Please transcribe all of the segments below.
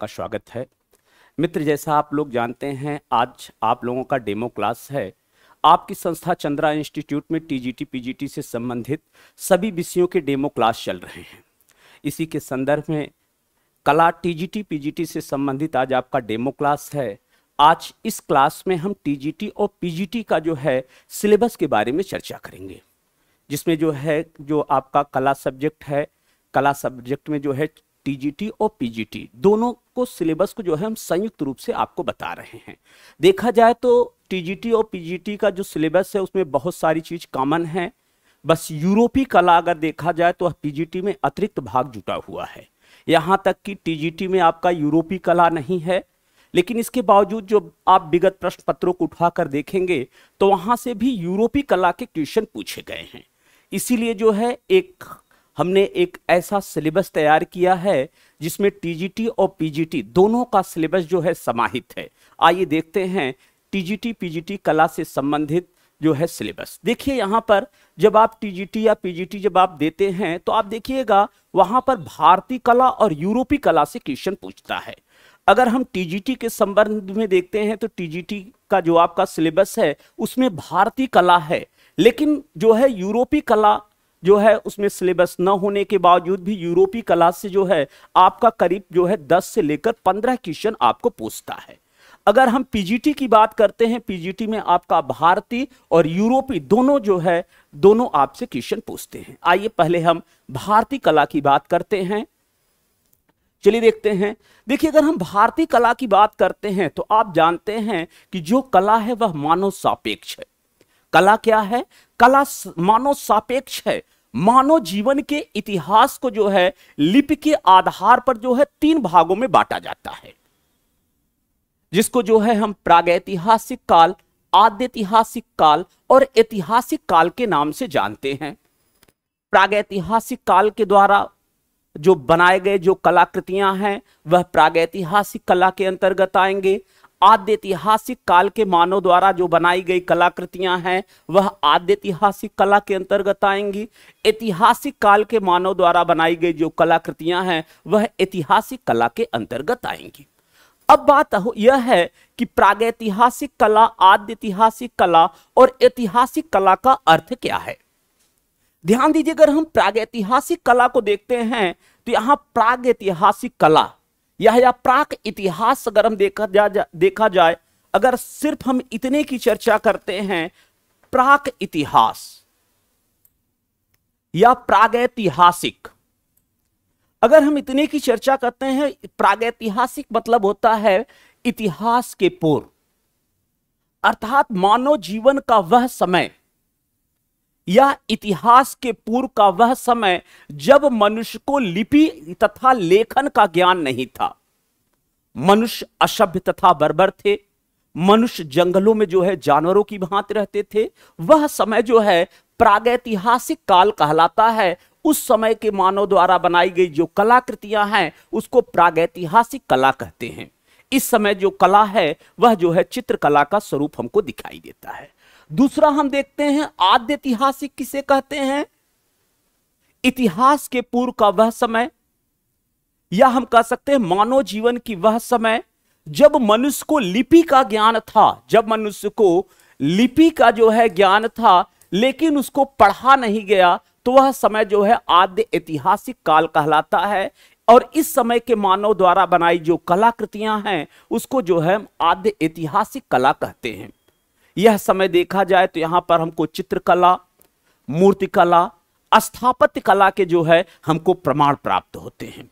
का स्वागत है मित्र जैसा आप लोग जानते हैं आज आप लोगों का डेमो क्लास है आपकी संस्था चंद्रा इंस्टीट्यूट में टीजीटी पीजीटी से संबंधित सभी विषयों के डेमो क्लास चल रहे हैं इसी के संदर्भ में कला टीजीटी पीजीटी से संबंधित आज आपका डेमो क्लास है आज इस क्लास में हम टीजीटी और पीजीटी का जो है सिलेबस के बारे में चर्चा करेंगे जिसमें जो है जो आपका कला सब्जेक्ट है कला सब्जेक्ट में जो है टीजीटी और पीजीटी दोनों को सिलेबस को जो है हम संयुक्त रूप से आपको बता रहे हैं देखा जाए तो टीजीटी और पीजीटी का जो सिलेबस है उसमें बहुत सारी चीज़ कॉमन है बस यूरोपीय कला अगर देखा जाए तो पीजीटी में अतिरिक्त भाग जुटा हुआ है यहाँ तक कि टीजीटी में आपका यूरोपीय कला नहीं है लेकिन इसके बावजूद जो आप विगत प्रश्न पत्रों को उठाकर देखेंगे तो वहां से भी यूरोपीय कला के क्वेश्चन पूछे गए हैं इसीलिए जो है एक हमने एक ऐसा सिलेबस तैयार किया है जिसमें टीजीटी और पीजीटी दोनों का सिलेबस जो है समाहित है आइए देखते हैं टीजीटी पीजीटी कला से संबंधित जो है सिलेबस देखिए यहाँ पर जब आप टीजीटी या पीजीटी जब आप देते हैं तो आप देखिएगा वहां पर भारतीय कला और यूरोपीय कला से क्वेश्चन पूछता है अगर हम टीजीटी के संबंध में देखते हैं तो टीजीटी का जो आपका सिलेबस है उसमें भारतीय कला है लेकिन जो है यूरोपीय कला जो है उसमें सिलेबस न होने के बावजूद भी यूरोपीय क्लास से जो है आपका करीब जो है दस से लेकर पंद्रह क्वेश्चन आपको पूछता है अगर हम पीजीटी की बात करते हैं पीजीटी में आपका भारतीय और यूरोपीय दोनों जो है दोनों आपसे क्वेश्चन पूछते हैं आइए पहले हम भारतीय कला की बात करते हैं चलिए देखते हैं देखिए अगर हम भारतीय कला की बात करते हैं तो आप जानते हैं कि जो कला है वह मानव सापेक्ष है कला क्या है कला मानव सापेक्ष है मानव जीवन के इतिहास को जो है लिपि के आधार पर जो है तीन भागों में बांटा जाता है जिसको जो है हम प्रागैतिहासिक काल आद्यतिहासिक काल और ऐतिहासिक काल के नाम से जानते हैं प्रागैतिहासिक काल के द्वारा जो बनाए गए जो कलाकृतियां हैं वह प्रागैतिहासिक कला के अंतर्गत आएंगे आद्य ऐतिहासिक काल के मानव द्वारा जो बनाई गई कलाकृतियां हैं वह आद्य ऐतिहासिक कला के अंतर्गत आएंगी ऐतिहासिक काल के मानव द्वारा बनाई गई जो कलाकृतियां हैं वह ऐतिहासिक कला के अंतर्गत आएंगी अब बात यह है कि प्रागैतिहासिक कला आद्य ऐतिहासिक कला और ऐतिहासिक कला का अर्थ क्या है ध्यान दीजिए अगर हम प्रागैतिहासिक कला को देखते हैं तो यहां प्रागैतिहासिक कला यह प्राक इतिहास अगर हम देखा जा, जा देखा जाए अगर सिर्फ हम इतने की चर्चा करते हैं प्राक इतिहास या प्रागैतिहासिक अगर हम इतने की चर्चा करते हैं प्रागैतिहासिक मतलब होता है इतिहास के पूर्व अर्थात मानव जीवन का वह समय यह इतिहास के पूर्व का वह समय जब मनुष्य को लिपि तथा लेखन का ज्ञान नहीं था मनुष्य असभ्य तथा बर्बर थे मनुष्य जंगलों में जो है जानवरों की भांति रहते थे वह समय जो है प्रागैतिहासिक काल कहलाता है उस समय के मानव द्वारा बनाई गई जो कलाकृतियां हैं उसको प्रागैतिहासिक कला कहते हैं इस समय जो कला है वह जो है चित्रकला का स्वरूप हमको दिखाई देता है दूसरा हम देखते हैं आद्य ऐतिहासिक किसे कहते हैं इतिहास के पूर्व का वह समय या हम कह सकते हैं मानव जीवन की वह समय जब मनुष्य को लिपि का ज्ञान था जब मनुष्य को लिपि का जो है ज्ञान था लेकिन उसको पढ़ा नहीं गया तो वह समय जो है आद्य ऐतिहासिक काल कहलाता है और इस समय के मानव द्वारा बनाई जो कलाकृतियां हैं उसको जो है आद्य ऐतिहासिक कला कहते हैं यह समय देखा जाए तो यहाँ पर हमको चित्रकला मूर्तिकला स्थापत्य कला के जो है हमको प्रमाण प्राप्त होते हैं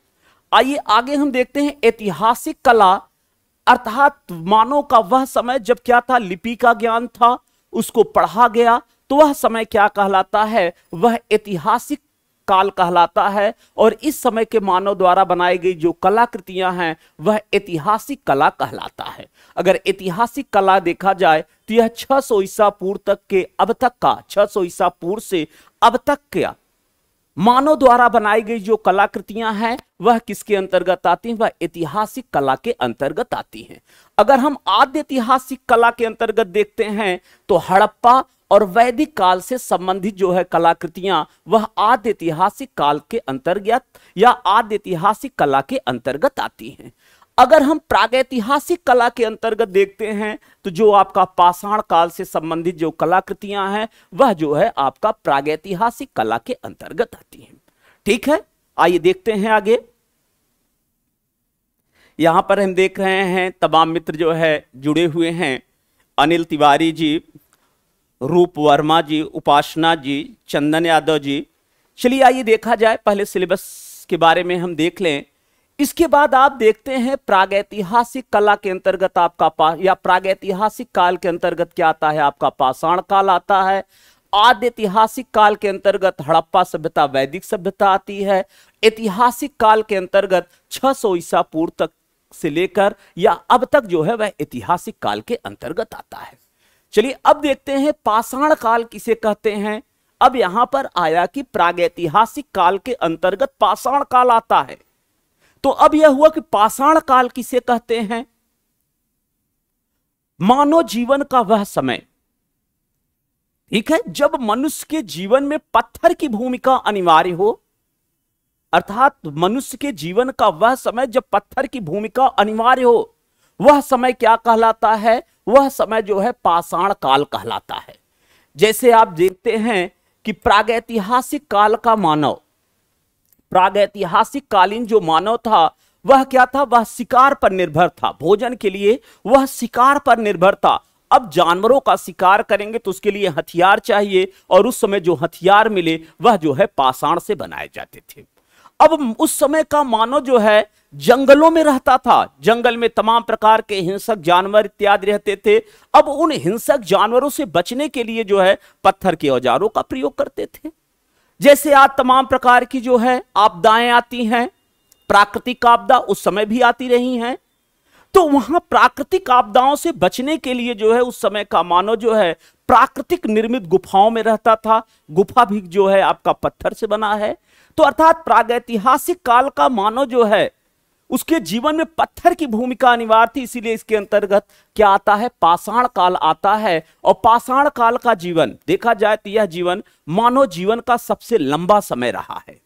आइए आगे हम देखते हैं ऐतिहासिक कला अर्थात मानव का वह समय जब क्या था लिपि का ज्ञान था उसको पढ़ा गया तो वह समय क्या कहलाता है वह ऐतिहासिक काल कहलाता है और इस समय के मानव द्वारा बनाई गई जो कलाकृतियां हैं वह ऐतिहासिक कला कहलाता है अगर ऐतिहासिक कला देखा जाए तो यह 600 सौ ईसा पूर्व तक के अब तक का 600 सौ ईसा पूर्व से अब तक का मानव द्वारा बनाई गई जो कलाकृतियां हैं वह किसके अंतर्गत आती हैं वह ऐतिहासिक कला के अंतर्गत आती हैं अगर हम आद्य ऐतिहासिक कला के अंतर्गत देखते हैं तो हड़प्पा और वैदिक काल से संबंधित जो है कलाकृतियां वह आद्य ऐतिहासिक काल के अंतर्गत या आद्य ऐतिहासिक कला के अंतर्गत आती हैं अगर हम प्रागैतिहासिक कला के अंतर्गत देखते हैं तो जो आपका पाषाण काल से संबंधित जो कलाकृतियां हैं वह जो है आपका प्रागैतिहासिक कला के अंतर्गत आती हैं ठीक है आइए देखते हैं आगे यहां पर हम देख रहे हैं तमाम मित्र जो है जुड़े हुए हैं अनिल तिवारी जी रूप वर्मा जी उपासना जी चंदन यादव जी चलिए आइए देखा जाए पहले सिलेबस के बारे में हम देख लें इसके बाद आप देखते हैं प्रागैतिहासिक कला के अंतर्गत आपका पा या प्रागैतिहासिक काल के अंतर्गत क्या आता है आपका पाषाण काल आता है आद्य ऐतिहासिक काल के अंतर्गत हड़प्पा सभ्यता वैदिक सभ्यता आती है ऐतिहासिक काल के अंतर्गत 600 सौ ईसा पूर्व तक से लेकर या अब तक जो है वह ऐतिहासिक काल के अंतर्गत आता है चलिए अब देखते हैं पाषाण काल किसे कहते हैं अब यहां पर आया कि प्रागैतिहासिक काल के अंतर्गत पाषाण काल आता है तो अब यह हुआ कि पाषाण काल किसे कहते हैं मानव जीवन का वह समय ठीक है जब मनुष्य के जीवन में पत्थर की भूमिका अनिवार्य हो अर्थात मनुष्य के जीवन का वह समय जब पत्थर की भूमिका अनिवार्य हो वह समय क्या कहलाता है वह समय जो है पाषाण काल कहलाता है जैसे आप देखते हैं कि प्रागैतिहासिक काल का मानव प्रागैतिहासिक कालीन जो मानव था वह क्या था वह शिकार पर निर्भर था भोजन के लिए वह शिकार पर निर्भर था अब जानवरों का शिकार करेंगे तो उसके लिए हथियार चाहिए और उस समय जो हथियार मिले वह जो है पाषाण से बनाए जाते थे अब उस समय का मानव जो है जंगलों में रहता था जंगल में तमाम प्रकार के हिंसक जानवर इत्यादि रहते थे अब उन हिंसक जानवरों से बचने के लिए जो है पत्थर के औजारों का प्रयोग करते थे जैसे आज तमाम प्रकार की जो है आपदाएं आती हैं प्राकृतिक आपदा उस समय भी आती रही हैं तो वहां प्राकृतिक आपदाओं से बचने के लिए जो है उस समय का मानव जो है प्राकृतिक निर्मित गुफाओं में रहता था गुफा भी जो है आपका पत्थर से बना है तो अर्थात प्रागैतिहासिक काल का मानव जो है उसके जीवन में पत्थर की भूमिका अनिवार्य थी इसीलिए इसके अंतर्गत क्या आता है पाषाण काल आता है और पाषाण काल का जीवन देखा जाए तो यह जीवन मानव जीवन का सबसे लंबा समय रहा है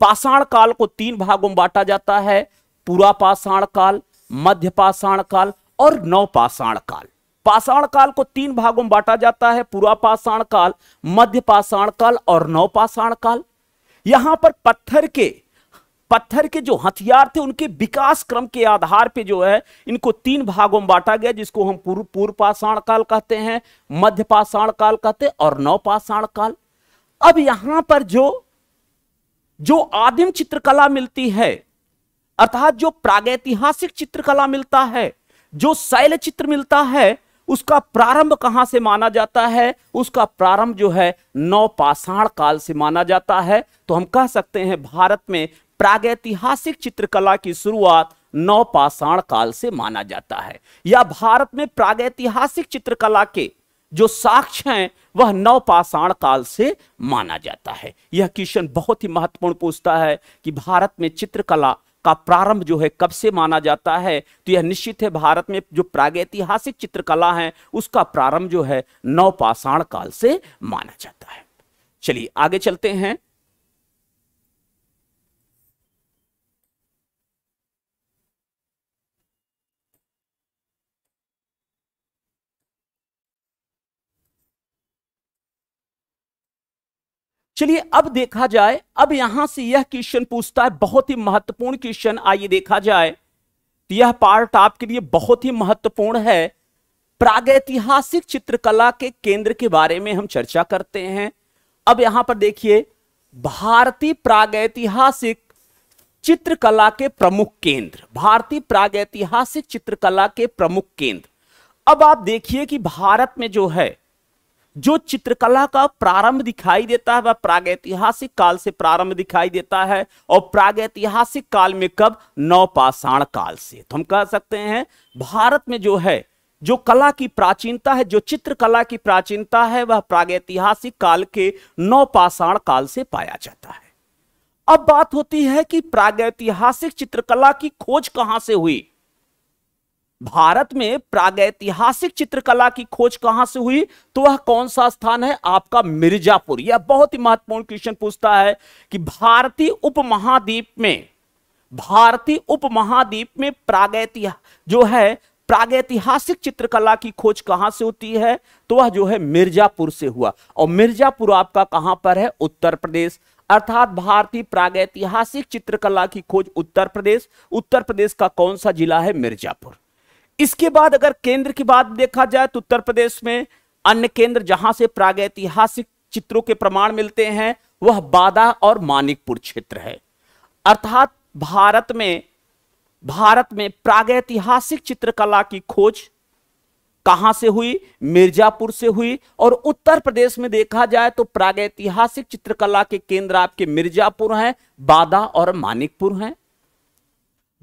पाषाण काल को तीन भागों में बांटा जाता है पूरा पाषाण काल मध्य पाषाण काल और नव पाषाण काल पाषाण काल को तीन भागों में बांटा जाता है पूरा पाषाण काल मध्य पाषाण काल और नव पाषाण काल यहां पर पत्थर के पत्थर के जो हथियार थे उनके विकास क्रम के आधार पे जो है इनको तीन भागों में बांटा गया जिसको हम पूर्व पूर्व पाषाण काल कहते हैं मध्य पाषाण काल कहते हैं और नव पाषाण काल अब यहां पर जो जो आदिम चित्रकला मिलती है अर्थात जो प्रागैतिहासिक चित्रकला मिलता है जो शैल चित्र मिलता है उसका प्रारंभ कहां से माना जाता है उसका प्रारंभ जो है नौपाषाण काल से माना जाता है तो हम कह सकते हैं भारत में प्रागैतिहासिक चित्रकला की शुरुआत नौपाषाण काल से माना जाता है या भारत में प्रागैतिहासिक चित्रकला के जो साक्ष्य हैं वह नवपाषाण काल से माना जाता है यह क्वेश्चन बहुत ही महत्वपूर्ण पूछता है कि भारत में चित्रकला का प्रारंभ जो है कब से माना जाता है तो यह निश्चित है भारत में जो प्रागैतिहासिक चित्रकला है उसका प्रारंभ जो है नवपाषाण काल से माना जाता है चलिए आगे चलते हैं चलिए अब देखा जाए अब यहां से यह क्वेश्चन पूछता है बहुत ही महत्वपूर्ण क्वेश्चन आइए देखा जाए तो यह पार्ट आपके लिए बहुत ही महत्वपूर्ण है प्रागैतिहासिक चित्रकला के केंद्र के बारे में हम चर्चा करते हैं अब यहां पर देखिए भारतीय प्रागैतिहासिक चित्रकला के प्रमुख केंद्र भारतीय प्रागैतिहासिक चित्रकला के प्रमुख केंद्र अब आप देखिए कि भारत में जो है जो चित्रकला का प्रारंभ दिखाई देता है वह प्रागैतिहासिक काल से प्रारंभ दिखाई देता है और प्रागैतिहासिक काल में कब नौपाषाण काल से तो हम कह सकते हैं भारत में जो है जो कला की प्राचीनता है जो चित्रकला की प्राचीनता है वह प्रागैतिहासिक काल के नौपाषाण काल से पाया जाता है अब बात होती है कि प्रागैतिहासिक चित्रकला की खोज कहां से हुई भारत में प्रागैतिहासिक चित्रकला की खोज कहां से हुई तो वह कौन सा स्थान है आपका मिर्जापुर यह बहुत ही महत्वपूर्ण क्वेश्चन पूछता है कि भारतीय उपमहाद्वीप में भारतीय उपमहाद्वीप में प्रागैतिहा जो है प्रागैतिहासिक चित्रकला की खोज कहां से होती है तो वह जो है मिर्जापुर से हुआ और मिर्जापुर आपका कहां पर है उत्तर प्रदेश अर्थात भारतीय प्रागैतिहासिक चित्रकला की खोज उत्तर प्रदेश उत्तर प्रदेश का कौन सा जिला है मिर्जापुर इसके बाद अगर केंद्र की बात देखा जाए तो उत्तर प्रदेश में अन्य केंद्र जहां से प्रागैतिहासिक चित्रों के प्रमाण मिलते हैं वह बादा और मानिकपुर क्षेत्र है अर्थात भारत में भारत में प्रागैतिहासिक चित्रकला की खोज कहां से हुई मिर्जापुर से हुई और उत्तर प्रदेश में देखा जाए तो प्रागैतिहासिक चित्रकला के केंद्र आपके मिर्जापुर हैं बादा और मानिकपुर हैं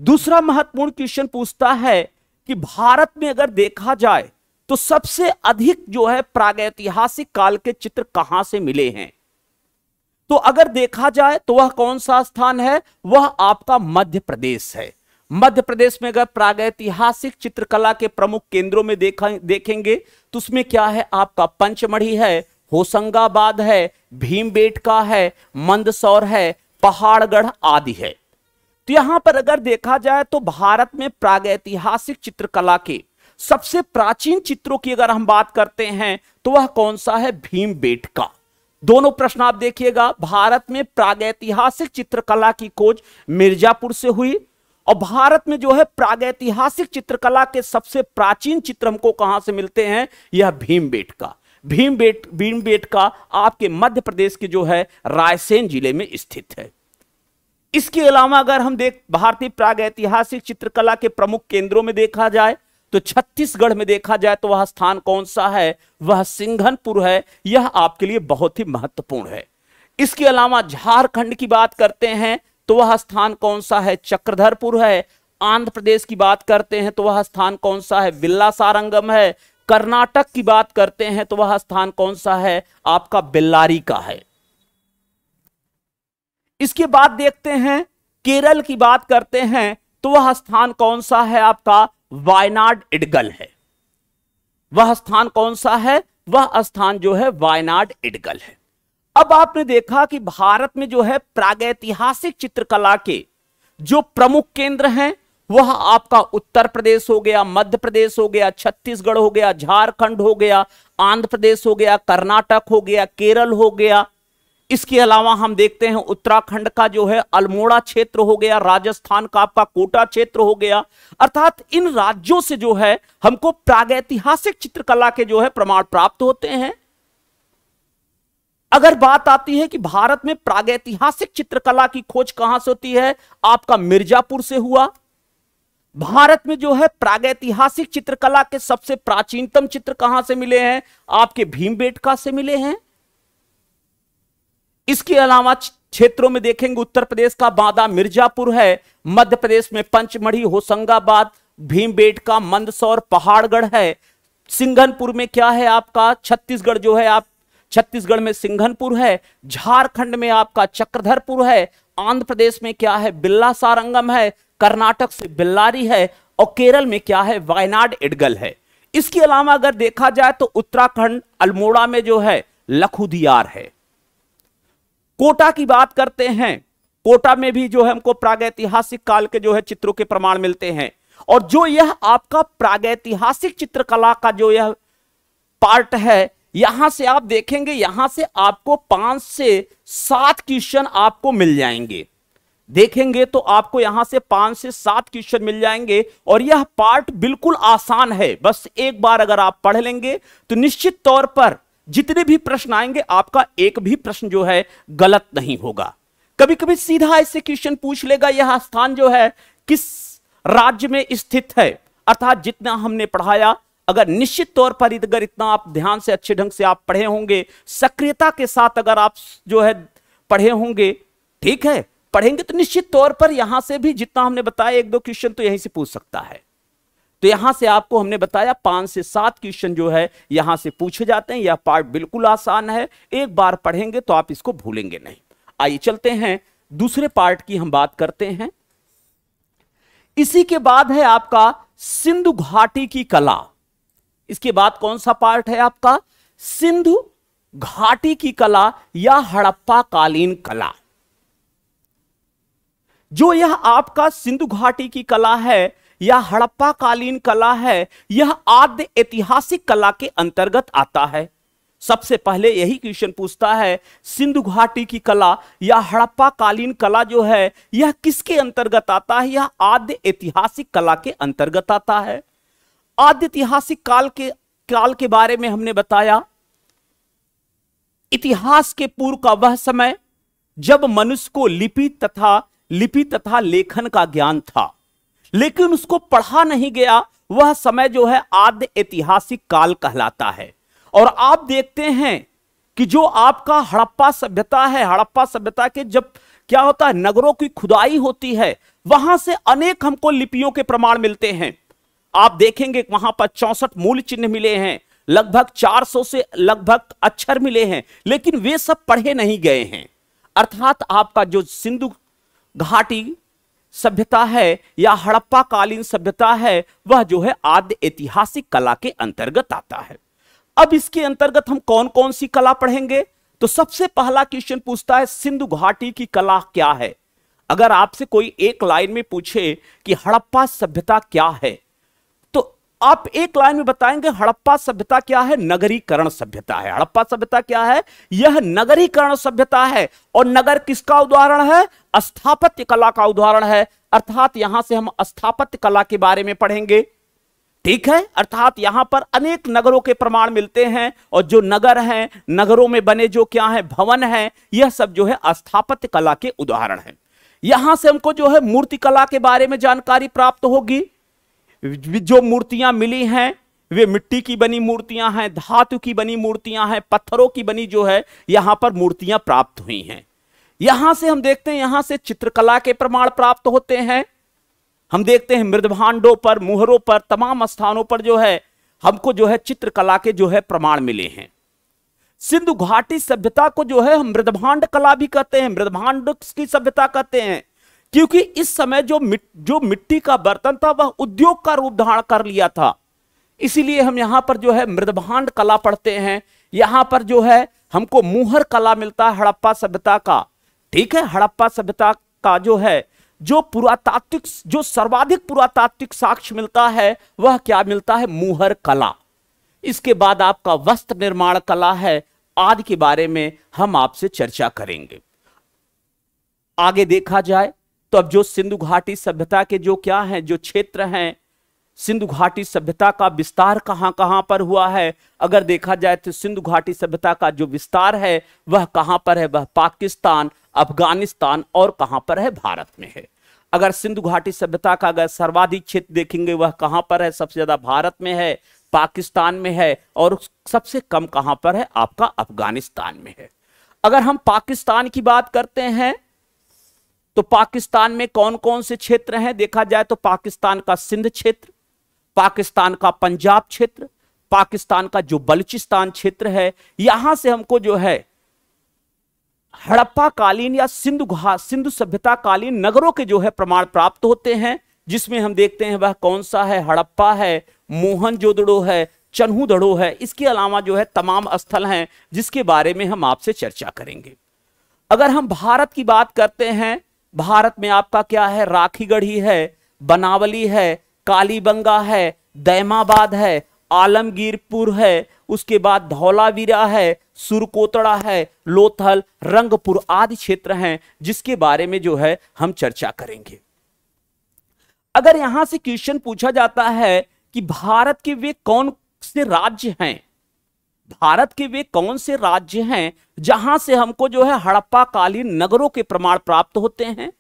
दूसरा महत्वपूर्ण क्वेश्चन पूछता है कि भारत में अगर देखा जाए तो सबसे अधिक जो है प्रागैतिहासिक काल के चित्र कहां से मिले हैं तो अगर देखा जाए तो वह कौन सा स्थान है वह आपका मध्य प्रदेश है मध्य प्रदेश में अगर प्रागैतिहासिक चित्रकला के प्रमुख केंद्रों में देखा देखेंगे तो उसमें क्या है आपका पंचमढ़ी है होशंगाबाद है भीमबेटका है मंदसौर है पहाड़गढ़ आदि है तो यहां पर अगर देखा जाए तो भारत में प्रागैतिहासिक चित्रकला के सबसे प्राचीन चित्रों की अगर हम बात करते हैं तो वह कौन सा है भीम बेट का दोनों प्रश्न आप देखिएगा भारत में प्रागैतिहासिक चित्रकला की खोज मिर्जापुर से हुई और भारत में जो है प्रागैतिहासिक चित्रकला के सबसे प्राचीन चित्र हमको कहां से मिलते हैं यह भीम बेटका का भीम बेट भीम बेटका का आपके मध्य प्रदेश के जो है रायसेन जिले में स्थित है इसके अलावा अगर हम देख भारतीय प्राग ऐतिहासिक चित्रकला के प्रमुख केंद्रों में देखा जाए तो छत्तीसगढ़ में देखा जाए तो वह स्थान कौन सा है वह सिंघनपुर है यह आपके लिए बहुत ही महत्वपूर्ण है इसके अलावा झारखंड की बात करते हैं तो वह स्थान कौन सा है चक्रधरपुर है आंध्र प्रदेश की बात करते हैं तो वह स्थान कौन सा है बिल्ला सारंगम है कर्नाटक की बात करते हैं तो वह स्थान कौन सा है आपका बेल्लारी का है इसके बाद देखते हैं केरल की बात करते हैं तो वह स्थान कौन सा है आपका वायनाड इडगल है वह स्थान कौन सा है वह स्थान जो है वायनाड इडगल है अब आपने देखा कि भारत में जो है प्रागैतिहासिक चित्रकला के जो प्रमुख केंद्र हैं वह आपका उत्तर प्रदेश हो गया मध्य प्रदेश हो गया छत्तीसगढ़ हो गया झारखंड हो गया आंध्र प्रदेश हो गया कर्नाटक हो गया केरल हो गया इसके अलावा हम देखते हैं उत्तराखंड का जो है अल्मोड़ा क्षेत्र हो गया राजस्थान का आपका कोटा क्षेत्र हो गया अर्थात इन राज्यों से जो है हमको प्रागैतिहासिक चित्रकला के जो है प्रमाण प्राप्त होते हैं अगर बात आती है कि भारत में प्रागैतिहासिक चित्रकला की खोज कहां से होती है आपका मिर्जापुर से हुआ भारत में जो है प्रागैतिहासिक चित्रकला के सबसे प्राचीनतम चित्र कहां से मिले हैं आपके भीमबेटका से मिले हैं इसके अलावा क्षेत्रों में देखेंगे उत्तर प्रदेश का बांदा मिर्जापुर है मध्य प्रदेश में पंचमढ़ी होशंगाबाद का मंदसौर पहाड़गढ़ है सिंघनपुर में क्या है आपका छत्तीसगढ़ जो है आप छत्तीसगढ़ में सिंघनपुर है झारखंड में आपका चक्रधरपुर है आंध्र प्रदेश में क्या है बिल्ला सारंगम है कर्नाटक से बिल्लारी है और केरल में क्या है वायनाड इडगल है इसके अलावा अगर देखा जाए तो उत्तराखंड अल्मोड़ा में जो है लखुदियार है कोटा की बात करते हैं कोटा में भी जो है हमको प्रागैतिहासिक काल के जो है चित्रों के प्रमाण मिलते हैं और जो यह आपका प्रागैतिहासिक चित्रकला का जो यह पार्ट है यहां से आप देखेंगे यहां से आपको पांच से सात क्वेश्चन आपको मिल जाएंगे देखेंगे तो आपको यहां से पांच से सात क्वेश्चन मिल जाएंगे और यह पार्ट बिल्कुल आसान है बस एक बार अगर आप पढ़ लेंगे तो निश्चित तौर पर जितने भी प्रश्न आएंगे आपका एक भी प्रश्न जो है गलत नहीं होगा कभी कभी सीधा ऐसे क्वेश्चन पूछ लेगा यह स्थान जो है किस राज्य में स्थित है अर्थात जितना हमने पढ़ाया अगर निश्चित तौर पर अगर इतना आप ध्यान से अच्छे ढंग से आप पढ़े होंगे सक्रियता के साथ अगर आप जो है पढ़े होंगे ठीक है पढ़ेंगे तो निश्चित तौर पर यहां से भी जितना हमने बताया एक दो क्वेश्चन तो यहीं से पूछ सकता है तो यहां से आपको हमने बताया पांच से सात क्वेश्चन जो है यहां से पूछे जाते हैं यह पार्ट बिल्कुल आसान है एक बार पढ़ेंगे तो आप इसको भूलेंगे नहीं आइए चलते हैं दूसरे पार्ट की हम बात करते हैं इसी के बाद है आपका सिंधु घाटी की कला इसके बाद कौन सा पार्ट है आपका सिंधु घाटी की कला या हड़प्पा कालीन कला जो यह आपका सिंधु घाटी की कला है या हड़प्पा कालीन कला है यह आद्य ऐतिहासिक कला के अंतर्गत आता है सबसे पहले यही क्वेश्चन पूछता है सिंधु घाटी की कला या हड़प्पा कालीन कला जो है यह किसके अंतर्गत आता है यह आद्य ऐतिहासिक कला के अंतर्गत आता है आद्य ऐतिहासिक काल के काल के बारे में हमने बताया इतिहास के पूर्व का वह समय जब मनुष्य को लिपि तथा लिपि तथा लेखन का ज्ञान था लेकिन उसको पढ़ा नहीं गया वह समय जो है आद्य ऐतिहासिक काल कहलाता है और आप देखते हैं कि जो आपका हड़प्पा सभ्यता है हड़प्पा सभ्यता के जब क्या होता है नगरों की खुदाई होती है वहां से अनेक हमको लिपियों के प्रमाण मिलते हैं आप देखेंगे वहां पर चौसठ मूल चिन्ह मिले हैं लगभग 400 से लगभग अक्षर मिले हैं लेकिन वे सब पढ़े नहीं गए हैं अर्थात आपका जो सिंधु घाटी सभ्यता है या हड़प्पा कालीन सभ्यता है वह जो है आद्य ऐतिहासिक कला के अंतर्गत आता है अब इसके अंतर्गत हम कौन कौन सी कला पढ़ेंगे तो सबसे पहला क्वेश्चन पूछता है सिंधु घाटी की कला क्या है अगर आपसे कोई एक लाइन में पूछे कि हड़प्पा सभ्यता क्या है आप एक लाइन में बताएंगे हड़प्पा सभ्यता क्या है नगरीकरण सभ्यता है हड़प्पा सभ्यता क्या है यह नगरीकरण सभ्यता है और नगर किसका उदाहरण है स्थापत्य कला का उदाहरण है अर्थात यहां से हम स्थापत्य कला के बारे में पढ़ेंगे ठीक है अर्थात यहां पर अनेक नगरों के प्रमाण मिलते हैं और जो नगर हैं नगरों में बने जो क्या है भवन है यह सब जो है स्थापत्य कला के उदाहरण है यहां से हमको जो है मूर्ति कला के बारे में जानकारी प्राप्त होगी जो मूर्तियां मिली हैं वे मिट्टी की बनी मूर्तियां हैं धातु की बनी मूर्तियां हैं पत्थरों की बनी जो है यहां पर मूर्तियां प्राप्त हुई हैं यहां से हम देखते हैं यहां से चित्रकला के प्रमाण प्राप्त होते हैं हम देखते हैं मृदभांडों पर मुहरों पर तमाम स्थानों पर जो है हमको जो है चित्रकला के जो है प्रमाण मिले हैं सिंधु घाटी सभ्यता को जो है हम मृदभांड कला भी कहते हैं मृदभांड की सभ्यता कहते हैं क्योंकि इस समय जो मिट, जो मिट्टी का बर्तन था वह उद्योग का रूप धारण कर लिया था इसीलिए हम यहां पर जो है मृदभांड कला पढ़ते हैं यहां पर जो है हमको मुहर कला मिलता है हड़प्पा सभ्यता का ठीक है हड़प्पा सभ्यता का जो है जो पुरातात्विक जो सर्वाधिक पुरातात्विक साक्ष्य मिलता है वह क्या मिलता है मुहर कला इसके बाद आपका वस्त्र निर्माण कला है आदि के बारे में हम आपसे चर्चा करेंगे आगे देखा जाए तो अब जो सिंधु घाटी सभ्यता के जो क्या हैं जो क्षेत्र हैं सिंधु घाटी सभ्यता का विस्तार कहाँ कहाँ पर हुआ है अगर देखा जाए तो सिंधु घाटी सभ्यता का जो विस्तार है वह कहां पर है वह पाकिस्तान अफगानिस्तान और कहाँ पर है भारत में है अगर सिंधु घाटी सभ्यता का अगर सर्वाधिक क्षेत्र देखेंगे वह कहाँ पर है सबसे ज्यादा भारत में है पाकिस्तान में है और सबसे कम कहाँ पर है आपका अफगानिस्तान में है अगर हम पाकिस्तान की बात करते हैं तो पाकिस्तान में कौन कौन से क्षेत्र हैं देखा जाए तो पाकिस्तान का सिंध क्षेत्र पाकिस्तान का पंजाब क्षेत्र पाकिस्तान का जो बलूचिस्तान क्षेत्र है यहां से हमको जो है हड़प्पा कालीन या सिंधु सिंधु सभ्यता कालीन नगरों के जो है प्रमाण प्राप्त होते हैं जिसमें हम देखते हैं वह कौन सा है हड़प्पा है मोहन जोदड़ो है चन्हू है इसके अलावा जो है तमाम स्थल हैं जिसके बारे में हम आपसे चर्चा करेंगे अगर हम भारत की बात करते हैं भारत में आपका क्या है राखीगढ़ी है बनावली है कालीबंगा है दैमाबाद है आलमगीरपुर है उसके बाद धौलावीरा है सुरकोतड़ा है लोथल रंगपुर आदि क्षेत्र हैं जिसके बारे में जो है हम चर्चा करेंगे अगर यहां से क्वेश्चन पूछा जाता है कि भारत के वे कौन से राज्य हैं भारत के वे कौन से राज्य हैं जहां से हमको जो है हड़प्पा कालीन नगरों के प्रमाण प्राप्त होते हैं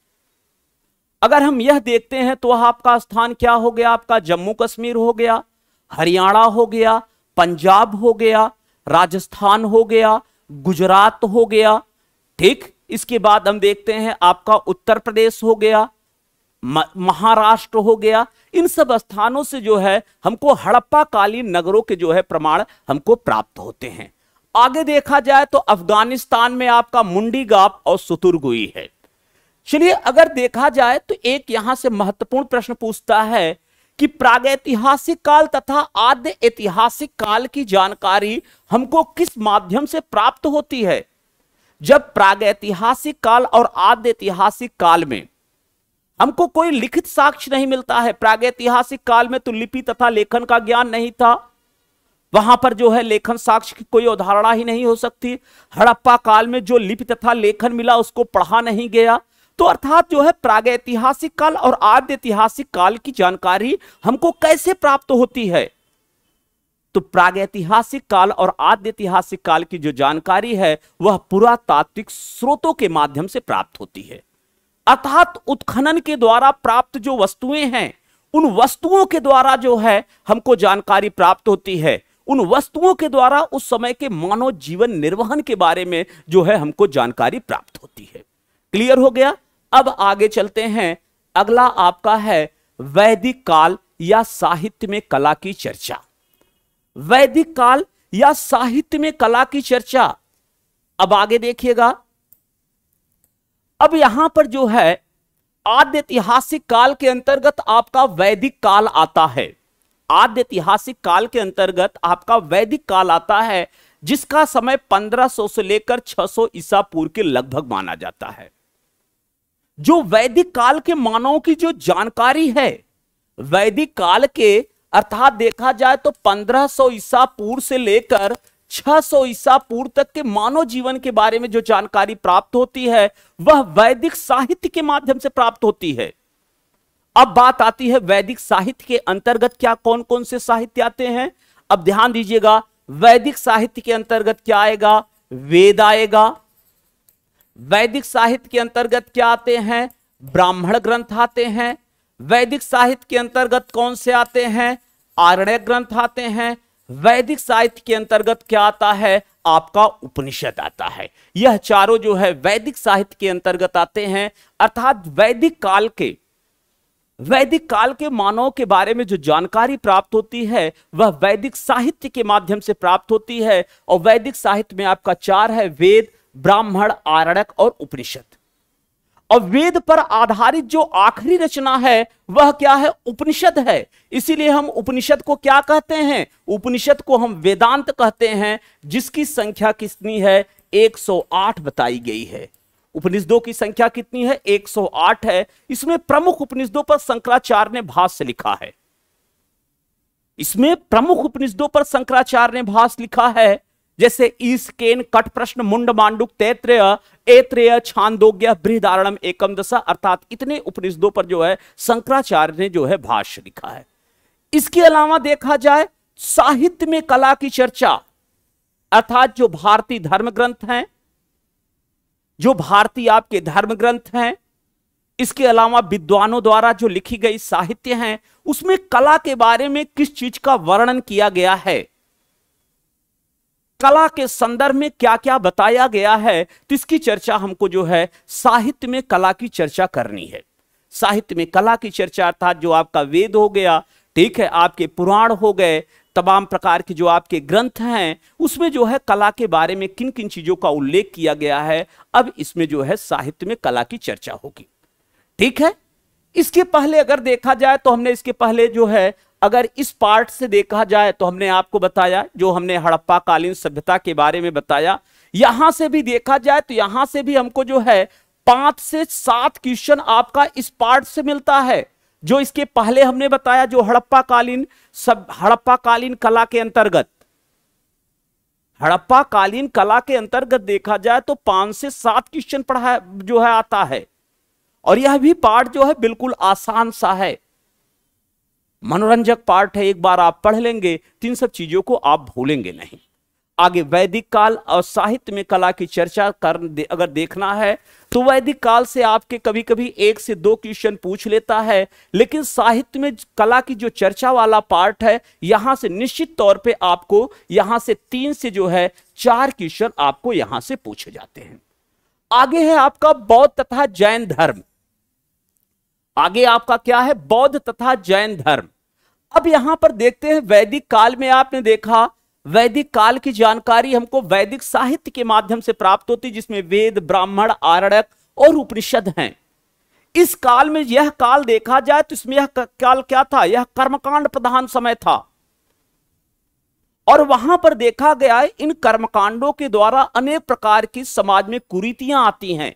अगर हम यह देखते हैं तो आपका स्थान क्या हो गया आपका जम्मू कश्मीर हो गया हरियाणा हो गया पंजाब हो गया राजस्थान हो गया गुजरात हो गया ठीक इसके बाद हम देखते हैं आपका उत्तर प्रदेश हो गया महाराष्ट्र हो गया इन सब स्थानों से जो है हमको हड़प्पा कालीन नगरों के जो है प्रमाण हमको प्राप्त होते हैं आगे देखा जाए तो अफगानिस्तान में आपका मुंडी गाप और सुतुरगुई है चलिए अगर देखा जाए तो एक यहां से महत्वपूर्ण प्रश्न पूछता है कि प्रागैतिहासिक काल तथा आद्य ऐतिहासिक काल की जानकारी हमको किस माध्यम से प्राप्त होती है जब प्रागैतिहासिक काल और आद्य ऐतिहासिक काल में हमको कोई लिखित साक्ष्य नहीं मिलता है प्रागैतिहासिक काल में तो लिपि तथा लेखन का ज्ञान नहीं था वहां पर जो है लेखन साक्ष्य की कोई उदाहरणा ही नहीं हो सकती हड़प्पा काल में जो लिपि तथा लेखन मिला उसको पढ़ा नहीं गया तो अर्थात जो है प्रागैतिहासिक काल और आद्य ऐतिहासिक काल की जानकारी हमको कैसे प्राप्त होती है तो प्रागैतिहासिक काल और आद्य ऐतिहासिक काल की जो जानकारी है वह पुरातात्विक स्रोतों के माध्यम से प्राप्त होती है अर्थात उत्खनन के द्वारा प्राप्त जो वस्तुएं हैं उन वस्तुओं के द्वारा जो है हमको जानकारी प्राप्त होती है उन वस्तुओं के द्वारा उस समय के मानव जीवन निर्वहन के बारे में जो है हमको जानकारी प्राप्त होती है क्लियर हो गया अब आगे चलते हैं अगला आपका है वैदिक काल या साहित्य में कला की चर्चा वैदिक काल या साहित्य में कला की चर्चा अब आगे देखिएगा अब यहां पर जो है आद्य ऐतिहासिक काल के अंतर्गत आपका वैदिक काल आता है आद्य ऐतिहासिक काल के अंतर्गत आपका वैदिक काल आता है जिसका समय 1500 से लेकर 600 ईसा पूर्व के लगभग माना जाता है जो वैदिक काल के मानव की जो जानकारी है वैदिक काल के अर्थात देखा जाए तो 1500 ईसा पूर्व से लेकर 600 ईसा पूर्व तक के मानव जीवन के बारे में जो जानकारी प्राप्त होती है वह वैदिक साहित्य के माध्यम से प्राप्त होती है अब बात आती है वैदिक साहित्य के अंतर्गत क्या कौन कौन से साहित्य आते हैं अब ध्यान दीजिएगा वैदिक साहित्य के अंतर्गत क्या आएगा वेद आएगा वैदिक साहित्य के अंतर्गत क्या आते हैं ब्राह्मण ग्रंथ आते हैं वैदिक साहित्य के अंतर्गत कौन से आते हैं आरण्य ग्रंथ आते हैं वैदिक साहित्य के अंतर्गत क्या आता है आपका उपनिषद आता है यह चारों जो है वैदिक साहित्य के अंतर्गत आते हैं अर्थात वैदिक काल के वैदिक काल के मानव के बारे में जो जानकारी प्राप्त होती है वह वैदिक साहित्य के माध्यम से प्राप्त होती है और वैदिक साहित्य में आपका चार है वेद ब्राह्मण आरणक और उपनिषद और वेद पर आधारित जो आखिरी रचना है वह क्या है उपनिषद है इसीलिए हम उपनिषद को क्या कहते हैं उपनिषद को हम वेदांत कहते हैं जिसकी संख्या कितनी है 108 बताई गई है उपनिषदों की संख्या कितनी है 108 है इसमें प्रमुख उपनिषदों पर शंकराचार्य ने भाष्य लिखा है इसमें प्रमुख उपनिषदों पर शंकराचार्य ने भाष्य लिखा है जैसे ईस्केन कट प्रश्न मुंड मांडुक तैत्रेय एत्रेय छांदोग्य बृहदारणम एकम दशा अर्थात इतने उपनिषदों पर जो है शंकराचार्य ने जो है भाष्य लिखा है इसके अलावा देखा जाए साहित्य में कला की चर्चा अर्थात जो भारतीय धर्म ग्रंथ हैं जो भारतीय आपके धर्म ग्रंथ हैं इसके अलावा विद्वानों द्वारा जो लिखी गई साहित्य हैं उसमें कला के बारे में किस चीज का वर्णन किया गया है कला के संदर्भ में क्या क्या बताया गया है तो इसकी चर्चा हमको जो है साहित्य में कला की चर्चा करनी है साहित्य में कला की चर्चा अर्थात जो आपका वेद हो गया ठीक है आपके पुराण हो गए तमाम प्रकार के जो आपके ग्रंथ हैं उसमें जो है कला के बारे में किन किन चीजों का उल्लेख किया गया है अब इसमें जो है साहित्य में कला की चर्चा होगी ठीक है इसके पहले अगर देखा जाए तो हमने इसके पहले जो है अगर इस पार्ट से देखा जाए तो हमने आपको बताया जो हमने हड़प्पा कालीन सभ्यता के बारे में बताया यहां से भी देखा जाए तो यहां से भी हमको जो है पांच से सात क्वेश्चन आपका इस पार्ट से मिलता है जो इसके पहले हमने बताया जो हड़प्पा कालीन सब हड़प्पा कालीन कला के अंतर्गत हड़प्पा कालीन कला के अंतर्गत देखा जाए तो पांच से सात क्वेश्चन पढ़ा जो है आता है और यह भी पार्ट जो है बिल्कुल आसान सा है मनोरंजक पार्ट है एक बार आप पढ़ लेंगे तीन सब चीजों को आप भूलेंगे नहीं आगे वैदिक काल और साहित्य में कला की चर्चा कर दे, अगर देखना है तो वैदिक काल से आपके कभी कभी एक से दो क्वेश्चन पूछ लेता है लेकिन साहित्य में कला की जो चर्चा वाला पार्ट है यहां से निश्चित तौर पे आपको यहां से तीन से जो है चार क्वेश्चन आपको यहां से पूछे जाते हैं आगे है आपका बौद्ध तथा जैन धर्म आगे आपका क्या है बौद्ध तथा जैन धर्म अब यहां पर देखते हैं वैदिक काल में आपने देखा वैदिक काल की जानकारी हमको वैदिक साहित्य के माध्यम से प्राप्त होती जिसमें वेद ब्राह्मण आरणक और उपनिषद हैं इस काल में यह काल देखा जाए तो इसमें यह काल क्या था यह कर्मकांड प्रधान समय था और वहां पर देखा गया इन कर्मकांडों के द्वारा अनेक प्रकार की समाज में कुरीतियां आती हैं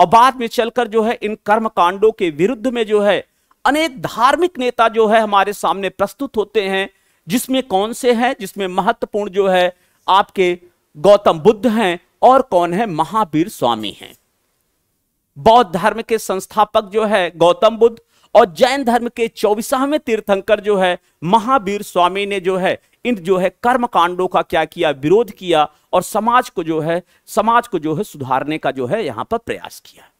और बाद में चलकर जो है इन कर्म कांडों के विरुद्ध में जो है अनेक धार्मिक नेता जो है हमारे सामने प्रस्तुत होते हैं जिसमें कौन से हैं जिसमें महत्वपूर्ण जो है आपके गौतम बुद्ध हैं और कौन है महावीर स्वामी हैं बौद्ध धर्म के संस्थापक जो है गौतम बुद्ध और जैन धर्म के चौबीसवें तीर्थंकर जो है महावीर स्वामी ने जो है इन जो है कर्म कांडों का क्या किया विरोध किया और समाज को जो है समाज को जो है सुधारने का जो है यहाँ पर प्रयास किया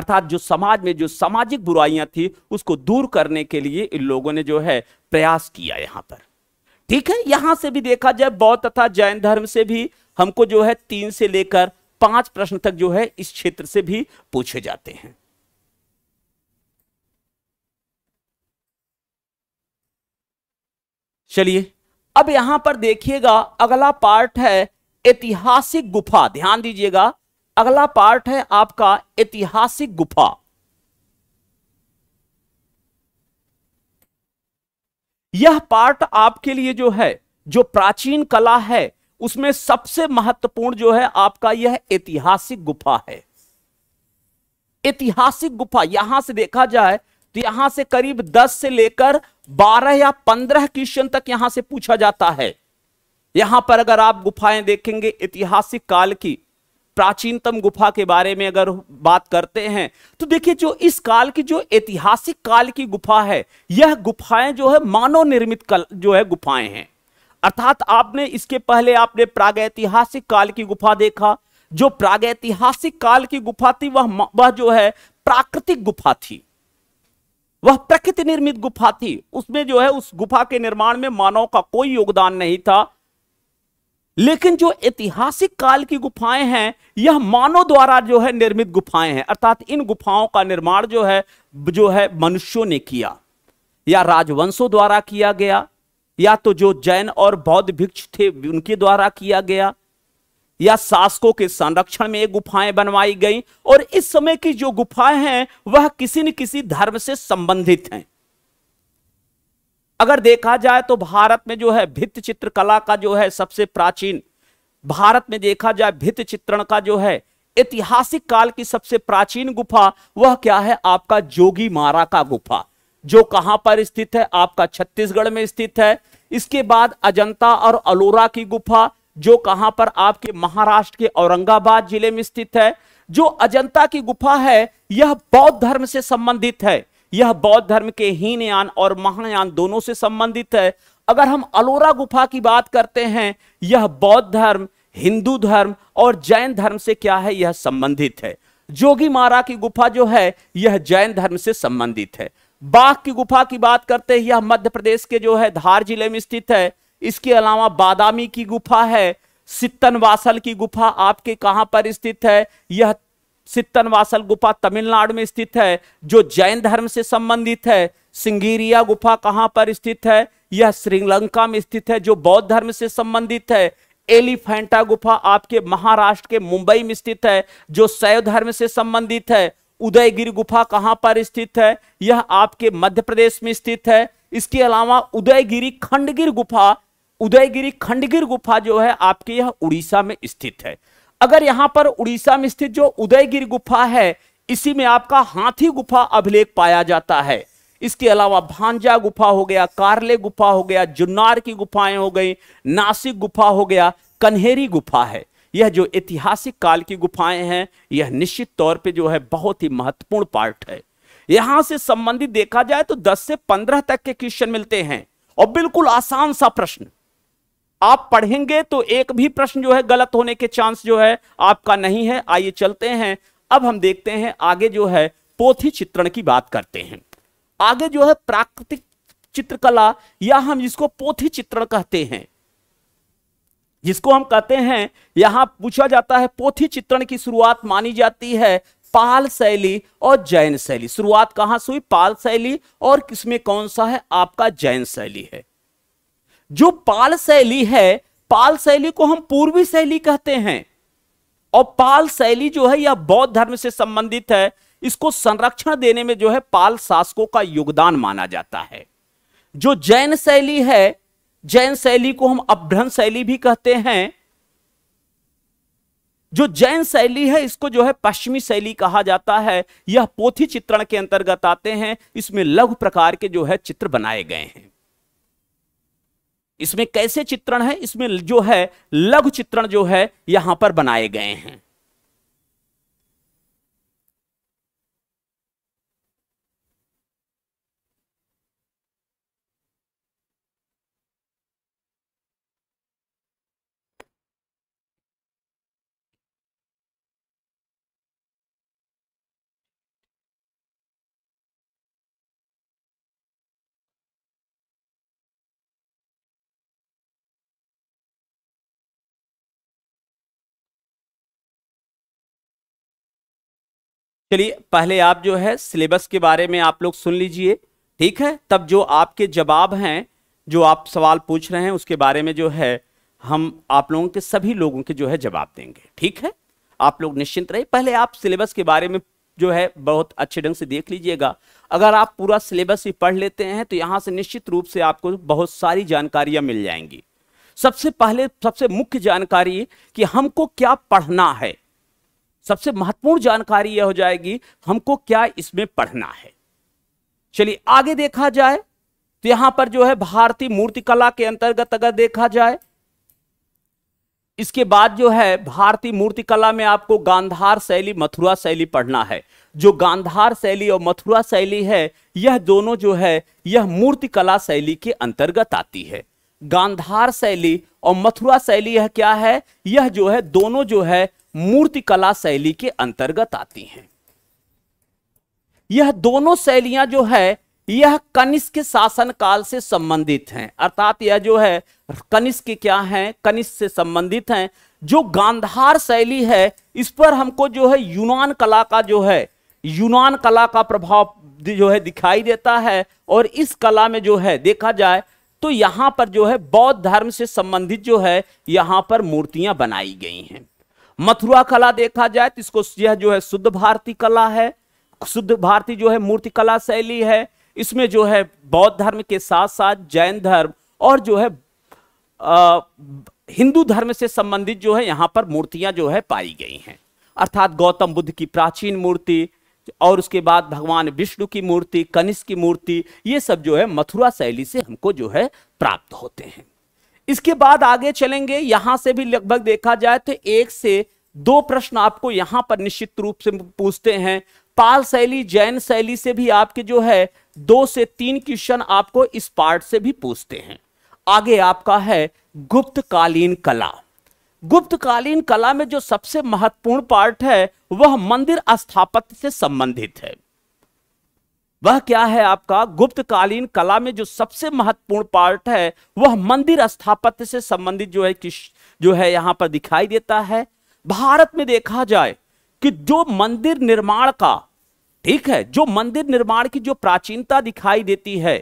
अर्थात जो समाज में जो सामाजिक बुराइयां थी उसको दूर करने के लिए इन लोगों ने जो है प्रयास किया यहां पर ठीक है यहां से भी देखा जाए बौद्ध तथा जैन धर्म से भी हमको जो है तीन से लेकर पांच प्रश्न तक जो है इस क्षेत्र से भी पूछे जाते हैं चलिए अब यहां पर देखिएगा अगला पार्ट है ऐतिहासिक गुफा ध्यान दीजिएगा अगला पार्ट है आपका ऐतिहासिक गुफा यह पार्ट आपके लिए जो है जो प्राचीन कला है उसमें सबसे महत्वपूर्ण जो है आपका यह ऐतिहासिक गुफा है ऐतिहासिक गुफा यहां से देखा जाए तो यहां से करीब 10 से लेकर 12 या 15 क्वेश्चन तक यहां से पूछा जाता है यहां पर अगर आप गुफाएं देखेंगे ऐतिहासिक काल की प्राचीनतम गुफा के बारे में अगर बात करते हैं तो देखिए जो इस काल की जो ऐतिहासिक काल की गुफा है यह गुफाएं जो है मानव निर्मित जो है गुफाएं हैं अर्थात आपने इसके पहले आपने प्रागैतिहासिक काल की गुफा देखा जो प्रागैतिहासिक काल की गुफा थी वह वह जो है प्राकृतिक गुफा थी वह प्रकृति निर्मित गुफा थी उसमें जो है उस गुफा के निर्माण में मानव का कोई योगदान नहीं था लेकिन जो ऐतिहासिक काल की गुफाएं हैं यह मानव द्वारा जो है निर्मित गुफाएं हैं अर्थात इन गुफाओं का निर्माण जो है जो है मनुष्यों ने किया या राजवंशों द्वारा किया गया या तो जो जैन और बौद्ध भिक्ष थे उनके द्वारा किया गया या शासकों के संरक्षण में गुफाएं बनवाई गई और इस समय की जो गुफाएं हैं वह किसी न किसी धर्म से संबंधित हैं अगर देखा जाए तो भारत में जो है भित्त कला का जो है सबसे प्राचीन भारत में देखा जाए भित्त चित्रण का जो है ऐतिहासिक काल की सबसे प्राचीन गुफा वह क्या है आपका जोगी मारा का गुफा जो कहां पर स्थित है आपका छत्तीसगढ़ में स्थित है इसके बाद अजंता और अलोरा की गुफा जो कहां पर आपके महाराष्ट्र के औरंगाबाद जिले में स्थित है जो अजंता की गुफा है यह बौद्ध धर्म से संबंधित है यह बौद्ध धर्म के हीनयान और महायान दोनों से संबंधित है अगर हम अलोरा गुफा की बात करते हैं यह बौद्ध धर्म हिंदू धर्म और जैन धर्म से क्या है यह संबंधित है जोगी मारा की गुफा जो है यह जैन धर्म से संबंधित है बाघ की गुफा की बात करते हैं यह मध्य प्रदेश के जो है धार जिले में स्थित है इसके अलावा बादामी की गुफा है सित्तन वासल की गुफा आपके कहां पर स्थित है यह सित्तन वासल गुफा तमिलनाडु में स्थित है जो जैन धर्म से संबंधित है सिंगीरिया गुफा कहां पर स्थित है यह श्रीलंका में स्थित है जो बौद्ध धर्म से संबंधित है एलिफेंटा गुफा आपके महाराष्ट्र के मुंबई में स्थित है जो शैव धर्म से संबंधित है उदयगिर गुफा कहां पर स्थित है यह आपके मध्य प्रदेश में स्थित है इसके अलावा उदयगिरी खंडगिर गुफा उदयगिरी खंडगिर गुफा जो है आपके यह उड़ीसा में स्थित है अगर यहां पर उड़ीसा में स्थित जो उदयगिर गुफा है इसी में आपका हाथी गुफा अभिलेख पाया जाता है इसके अलावा भांजा गुफा हो गया कारले गुफा हो गया जुन्नार की गुफाएं हो गई नासिक गुफा हो गया कन्हेरी गुफा है यह जो ऐतिहासिक काल की गुफाएं हैं यह निश्चित तौर पे जो है बहुत ही महत्वपूर्ण पार्ट है यहां से संबंधित देखा जाए तो 10 से 15 तक के क्वेश्चन मिलते हैं और बिल्कुल आसान सा प्रश्न आप पढ़ेंगे तो एक भी प्रश्न जो है गलत होने के चांस जो है आपका नहीं है आइए चलते हैं अब हम देखते हैं आगे जो है पोथी चित्रण की बात करते हैं आगे जो है प्राकृतिक चित्रकला या हम जिसको पोथी चित्रण कहते हैं जिसको हम कहते हैं यहां पूछा जाता है पोथी चित्रण की शुरुआत मानी जाती है पाल शैली और जैन शैली शुरुआत कहां से हुई पाल शैली और किसमें कौन सा है आपका जैन शैली है जो पाल शैली है पाल शैली को हम पूर्वी शैली कहते हैं और पाल शैली जो है यह बौद्ध धर्म से संबंधित है इसको संरक्षण देने में जो है पाल शासकों का योगदान माना जाता है जो जैन शैली है जैन शैली को हम अभ्रंश शैली भी कहते हैं जो जैन शैली है इसको जो है पश्चिमी शैली कहा जाता है यह पोथी चित्रण के अंतर्गत आते हैं इसमें लघु प्रकार के जो है चित्र बनाए गए हैं इसमें कैसे चित्रण है इसमें जो है लघु चित्रण जो है यहां पर बनाए गए हैं चलिए पहले आप जो है सिलेबस के बारे में आप लोग सुन लीजिए ठीक है तब जो आपके जवाब हैं जो आप सवाल पूछ रहे हैं उसके बारे में जो है हम आप लोगों के सभी लोगों के जो है जवाब देंगे ठीक है आप लोग निश्चिंत रहे पहले आप सिलेबस के बारे में जो है बहुत अच्छे ढंग से देख लीजिएगा अगर आप पूरा सिलेबस ही पढ़ लेते हैं तो यहाँ से निश्चित रूप से आपको बहुत सारी जानकारियाँ मिल जाएंगी सबसे पहले सबसे मुख्य जानकारी कि हमको क्या पढ़ना है सबसे महत्वपूर्ण जानकारी यह हो जाएगी हमको क्या इसमें पढ़ना है चलिए आगे देखा जाए तो यहां पर जो है भारतीय मूर्तिकला के अंतर्गत अगर देखा जाए इसके बाद जो है भारतीय मूर्तिकला में आपको गांधार शैली मथुरा शैली पढ़ना है जो गांधार शैली और मथुरा शैली है यह दोनों जो है यह मूर्तिकला शैली के अंतर्गत आती है गांधार शैली और मथुरा शैली यह क्या है यह जो है दोनों जो है मूर्ति कला शैली के अंतर्गत आती हैं यह दोनों शैलियां जो है यह कनिष्क के शासन काल से संबंधित हैं अर्थात यह जो है कनिष्क क्या है कनिष्क से संबंधित हैं जो गांधार शैली है इस पर हमको जो है यूनान कला का जो है यूनान कला का प्रभाव जो है दिखाई देता है और इस कला में जो है देखा जाए तो यहां पर जो है बौद्ध धर्म से संबंधित जो है यहां पर मूर्तियां बनाई गई हैं मथुरा कला देखा जाए तो इसको यह जो है शुद्ध भारतीय कला है शुद्ध भारतीय जो है मूर्ति कला शैली है इसमें जो है बौद्ध धर्म के साथ साथ जैन धर्म और जो है हिंदू धर्म से संबंधित जो है यहां पर मूर्तियां जो है पाई गई हैं अर्थात गौतम बुद्ध की प्राचीन मूर्ति और उसके बाद भगवान विष्णु की मूर्ति कनिष्क की मूर्ति ये सब जो है मथुरा शैली से हमको जो है प्राप्त होते हैं इसके बाद आगे चलेंगे यहां से भी लगभग देखा जाए तो एक से दो प्रश्न आपको यहां पर निश्चित रूप से पूछते हैं पाल शैली जैन शैली से भी आपके जो है दो से तीन क्वेश्चन आपको इस पार्ट से भी पूछते हैं आगे आपका है गुप्तकालीन कला गुप्तकालीन कला में जो सबसे महत्वपूर्ण पार्ट है वह मंदिर स्थापत्य से संबंधित है वह क्या है आपका गुप्तकालीन कला में जो सबसे महत्वपूर्ण पार्ट है वह मंदिर स्थापत्य से संबंधित जो है कि जो है यहां पर दिखाई देता है भारत में देखा जाए कि जो मंदिर निर्माण का ठीक है जो मंदिर निर्माण की जो प्राचीनता दिखाई देती है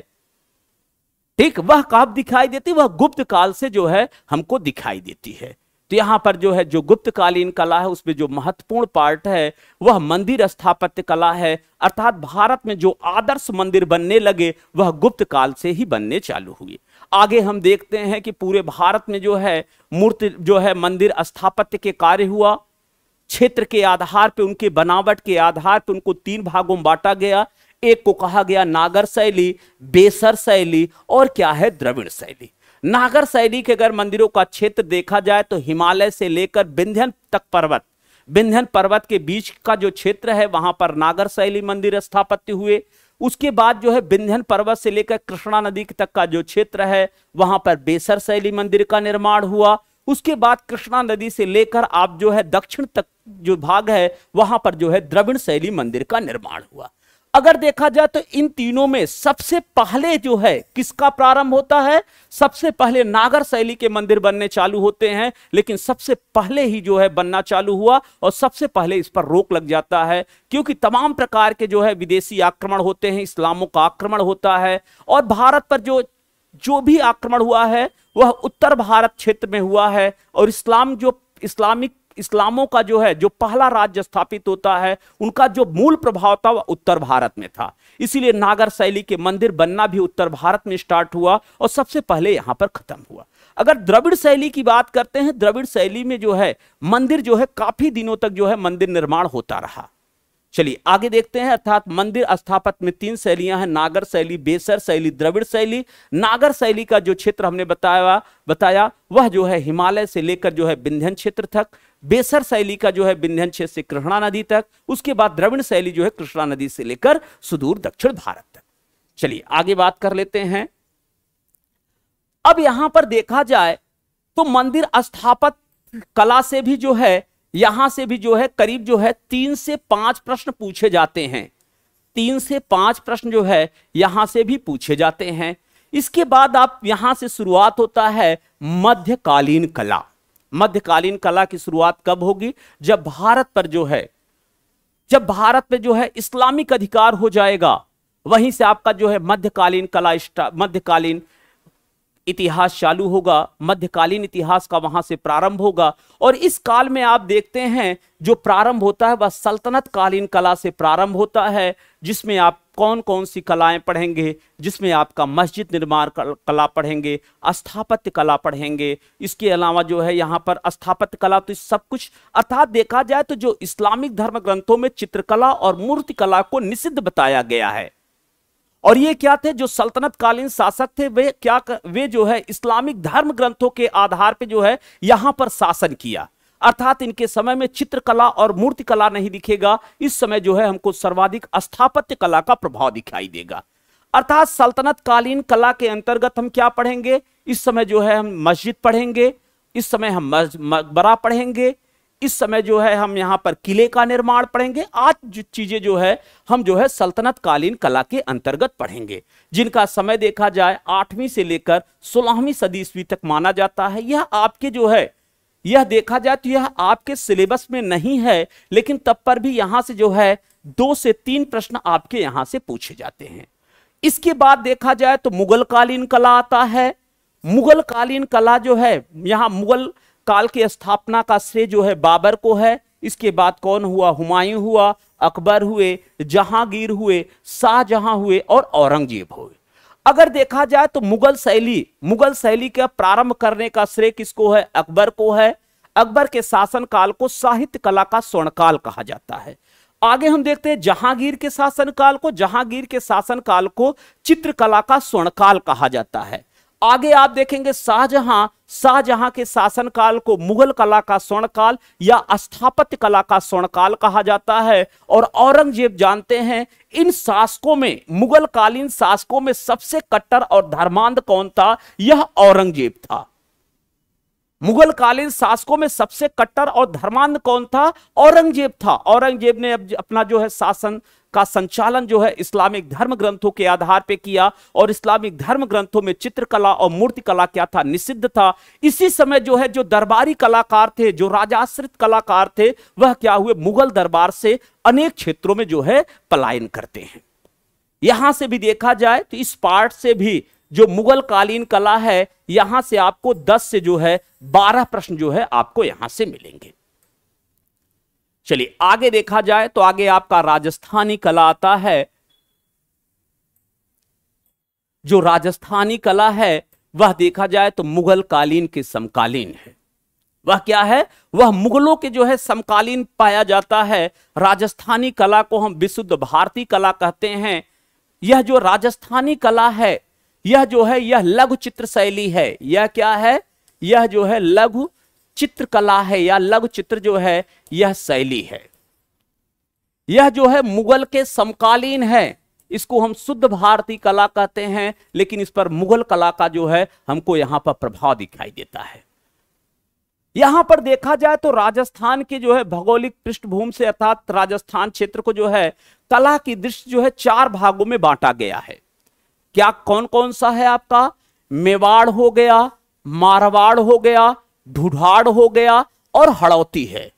ठीक वह कब दिखाई देती वह गुप्त काल से जो है हमको दिखाई देती है तो यहां पर जो है जो गुप्तकालीन कला है उसमें जो महत्वपूर्ण पार्ट है वह मंदिर स्थापत्य कला है अर्थात भारत में जो आदर्श मंदिर बनने लगे वह गुप्त काल से ही बनने चालू हुए आगे हम देखते हैं कि पूरे भारत में जो है मूर्ति जो है मंदिर स्थापत्य के कार्य हुआ क्षेत्र के आधार पर उनके बनावट के आधार पर उनको तीन भागों में बांटा गया एक को कहा गया नागर शैली बेसर शैली और क्या है द्रविड़ शैली नागर शैली के अगर मंदिरों का क्षेत्र देखा जाए तो हिमालय से लेकर विंध्यन तक पर्वत विंध्यन पर्वत के बीच का जो क्षेत्र है वहां पर नागर शैली मंदिर स्थापित हुए उसके बाद जो है विंध्यन पर्वत से लेकर कृष्णा नदी तक का जो क्षेत्र है वहां पर बेसर शैली मंदिर का निर्माण हुआ उसके बाद कृष्णा नदी से लेकर आप जो है दक्षिण तक जो भाग है वहां पर जो है द्रविण शैली मंदिर का निर्माण हुआ अगर देखा जाए तो इन तीनों में सबसे पहले जो है किसका प्रारंभ होता है सबसे पहले नागर शैली के मंदिर बनने चालू होते हैं लेकिन सबसे पहले ही जो है बनना चालू हुआ और सबसे पहले इस पर रोक लग जाता है क्योंकि तमाम प्रकार के जो है विदेशी आक्रमण होते हैं इस्लामों का आक्रमण होता है और भारत पर जो जो भी आक्रमण हुआ है वह उत्तर भारत क्षेत्र में हुआ है और इस्लाम जो इस्लामिक इस्लामों का जो है जो पहला राज्य स्थापित होता है उनका जो मूल प्रभाव था वह उत्तर भारत में था इसीलिए नागर शैली के मंदिर बनना भी उत्तर भारत में स्टार्ट हुआ और सबसे पहले यहां पर खत्म हुआ अगर द्रविड़ शैली की बात करते हैं द्रविड़ शैली में जो है मंदिर जो है काफी दिनों तक जो है मंदिर निर्माण होता रहा चलिए आगे देखते हैं अर्थात मंदिर स्थापत में तीन शैलियां हैं नागर शैली बेसर शैली द्रविड़ शैली नागर शैली का जो क्षेत्र हमने बताया बताया वह जो है हिमालय से लेकर जो है विंध्यन क्षेत्र तक बेसर शैली का जो है विंध्यन क्षेत्र से कृष्णा नदी तक उसके बाद द्रविड़ शैली जो है कृष्णा नदी से लेकर सुदूर दक्षिण भारत तक चलिए आगे बात कर लेते हैं अब यहां पर देखा जाए तो मंदिर स्थापत कला से भी जो है यहां से भी जो है करीब जो है तीन से पांच प्रश्न पूछे जाते हैं तीन से पांच प्रश्न जो है यहां से भी पूछे जाते हैं इसके बाद आप यहां से शुरुआत होता है मध्यकालीन कला मध्यकालीन कला की शुरुआत कब होगी जब भारत पर जो है जब भारत पर जो है इस्लामिक अधिकार हो जाएगा वहीं से आपका जो है मध्यकालीन कला मध्यकालीन इतिहास चालू होगा मध्यकालीन इतिहास का वहां से प्रारंभ होगा और इस काल में आप देखते हैं जो प्रारंभ होता है वह सल्तनत कालीन कला से प्रारंभ होता है जिसमें आप कौन कौन सी कलाएं पढ़ेंगे जिसमें आपका मस्जिद निर्माण कला पढ़ेंगे स्थापत्य कला पढ़ेंगे इसके अलावा जो है यहाँ पर स्थापत्य कला तो सब कुछ अर्थात देखा जाए तो जो इस्लामिक धर्म ग्रंथों में चित्रकला और मूर्ति कला को निषिद्ध बताया गया है और ये क्या थे जो सल्तनत कालीन शासक थे वे क्या वे जो है इस्लामिक धर्म ग्रंथों के आधार पे जो है यहां पर शासन किया अर्थात इनके समय में चित्रकला और मूर्ति कला नहीं दिखेगा इस समय जो है हमको सर्वाधिक स्थापत्य कला का प्रभाव दिखाई देगा अर्थात सल्तनत कालीन कला के अंतर्गत हम क्या पढ़ेंगे इस समय जो है हम मस्जिद पढ़ेंगे इस समय हम मकबरा पढ़ेंगे इस समय जो है हम यहां पर किले का निर्माण पढ़ेंगे आज चीजें जो है हम जो है सल्तनत कालीन कला के अंतर्गत पढ़ेंगे जिनका समय देखा जाए आठवीं से लेकर सोलहवीं सदी ईस्वी तक माना जाता है यह आपके जो है यह देखा जाए तो यह आपके सिलेबस में नहीं है लेकिन तब पर भी यहां से जो है दो से तीन प्रश्न आपके यहां से पूछे जाते हैं इसके बाद देखा जाए तो मुगल कालीन कला आता है मुगल कालीन कला जो है यहां मुगल काल की स्थापना का श्रेय जो है बाबर को है इसके बाद कौन हुआ हुमायूं हुआ अकबर हुए जहांगीर हुए शाहजहां हुए और औरंगजेब हुए अगर देखा जाए तो मुगल शैली मुगल शैली का प्रारंभ करने का श्रेय किसको है अकबर को है अकबर के शासन काल को साहित्य कला का स्वर्णकाल कहा जाता है आगे हम देखते हैं जहांगीर के शासन काल को जहांगीर के शासन काल को चित्रकला का स्वर्णकाल कहा जाता है आगे आप देखेंगे शाहजहां शाहजहां के शासनकाल को मुगल कला का स्वर्णकाल या स्थापत्य कला का स्वर्णकाल कहा जाता है और औरंगजेब जानते हैं इन शासकों में मुगल कालीन शासकों में सबसे कट्टर और धर्मांध कौन था यह औरंगजेब था मुगल कालीन शासकों में सबसे कट्टर और धर्मांध कौन था औरंगजेब था औरंगजेब ने अपना जो है शासन का संचालन जो है इस्लामिक धर्म ग्रंथों के आधार पर किया और इस्लामिक धर्म ग्रंथों में चित्रकला और मूर्तिकला क्या था निषिद्ध था इसी समय जो है जो दरबारी कलाकार थे जो राजाश्रित कलाकार थे वह क्या हुए मुगल दरबार से अनेक क्षेत्रों में जो है पलायन करते हैं यहां से भी देखा जाए तो इस पार्ट से भी जो मुगल कालीन कला है यहां से आपको 10 से जो है 12 प्रश्न जो है आपको यहां से मिलेंगे चलिए आगे देखा जाए तो आगे आपका राजस्थानी कला आता है जो राजस्थानी कला है वह देखा जाए तो मुगल कालीन के समकालीन है वह क्या है वह मुगलों के जो है समकालीन पाया जाता है राजस्थानी कला को हम विशुद्ध भारतीय कला कहते हैं यह जो राजस्थानी कला है यह जो है यह लघु चित्र शैली है यह क्या है यह जो है लघु चित्रकला है या लघु चित्र जो है यह शैली है यह जो है मुगल के समकालीन है इसको हम शुद्ध भारतीय कला कहते हैं लेकिन इस पर मुगल कला का जो है हमको यहां पर प्रभाव दिखाई देता है यहां पर देखा जाए तो राजस्थान के जो है भौगोलिक पृष्ठभूमि से अर्थात राजस्थान क्षेत्र को जो है कला की दृष्टि जो है चार भागों में बांटा गया है क्या कौन कौन सा है आपका मेवाड़ हो गया मारवाड़ हो गया ढूढ़ाड़ हो गया और हड़ौती है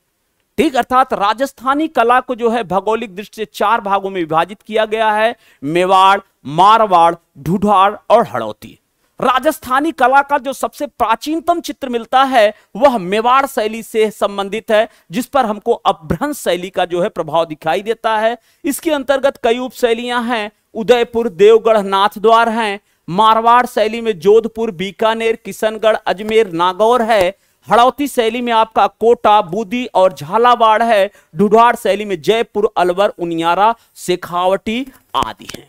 ठीक अर्थात राजस्थानी कला को जो है भौगोलिक दृष्टि से चार भागों में विभाजित किया गया है मेवाड़ मारवाड़ ढूढ़ाड़ और हड़ौती राजस्थानी कला का जो सबसे प्राचीनतम चित्र मिलता है वह मेवाड़ शैली से संबंधित है जिस पर हमको अभ्रंश शैली का जो है प्रभाव दिखाई देता है इसके अंतर्गत कई उप शैलियां हैं उदयपुर देवगढ़ नाथद्वार हैं मारवाड़ शैली में जोधपुर बीकानेर किशनगढ़ अजमेर नागौर है हड़ौती शैली में आपका कोटा बूदी और झालावाड़ है ढुढ़ाड़ शैली में जयपुर अलवर उनियारा शेखावटी आदि हैं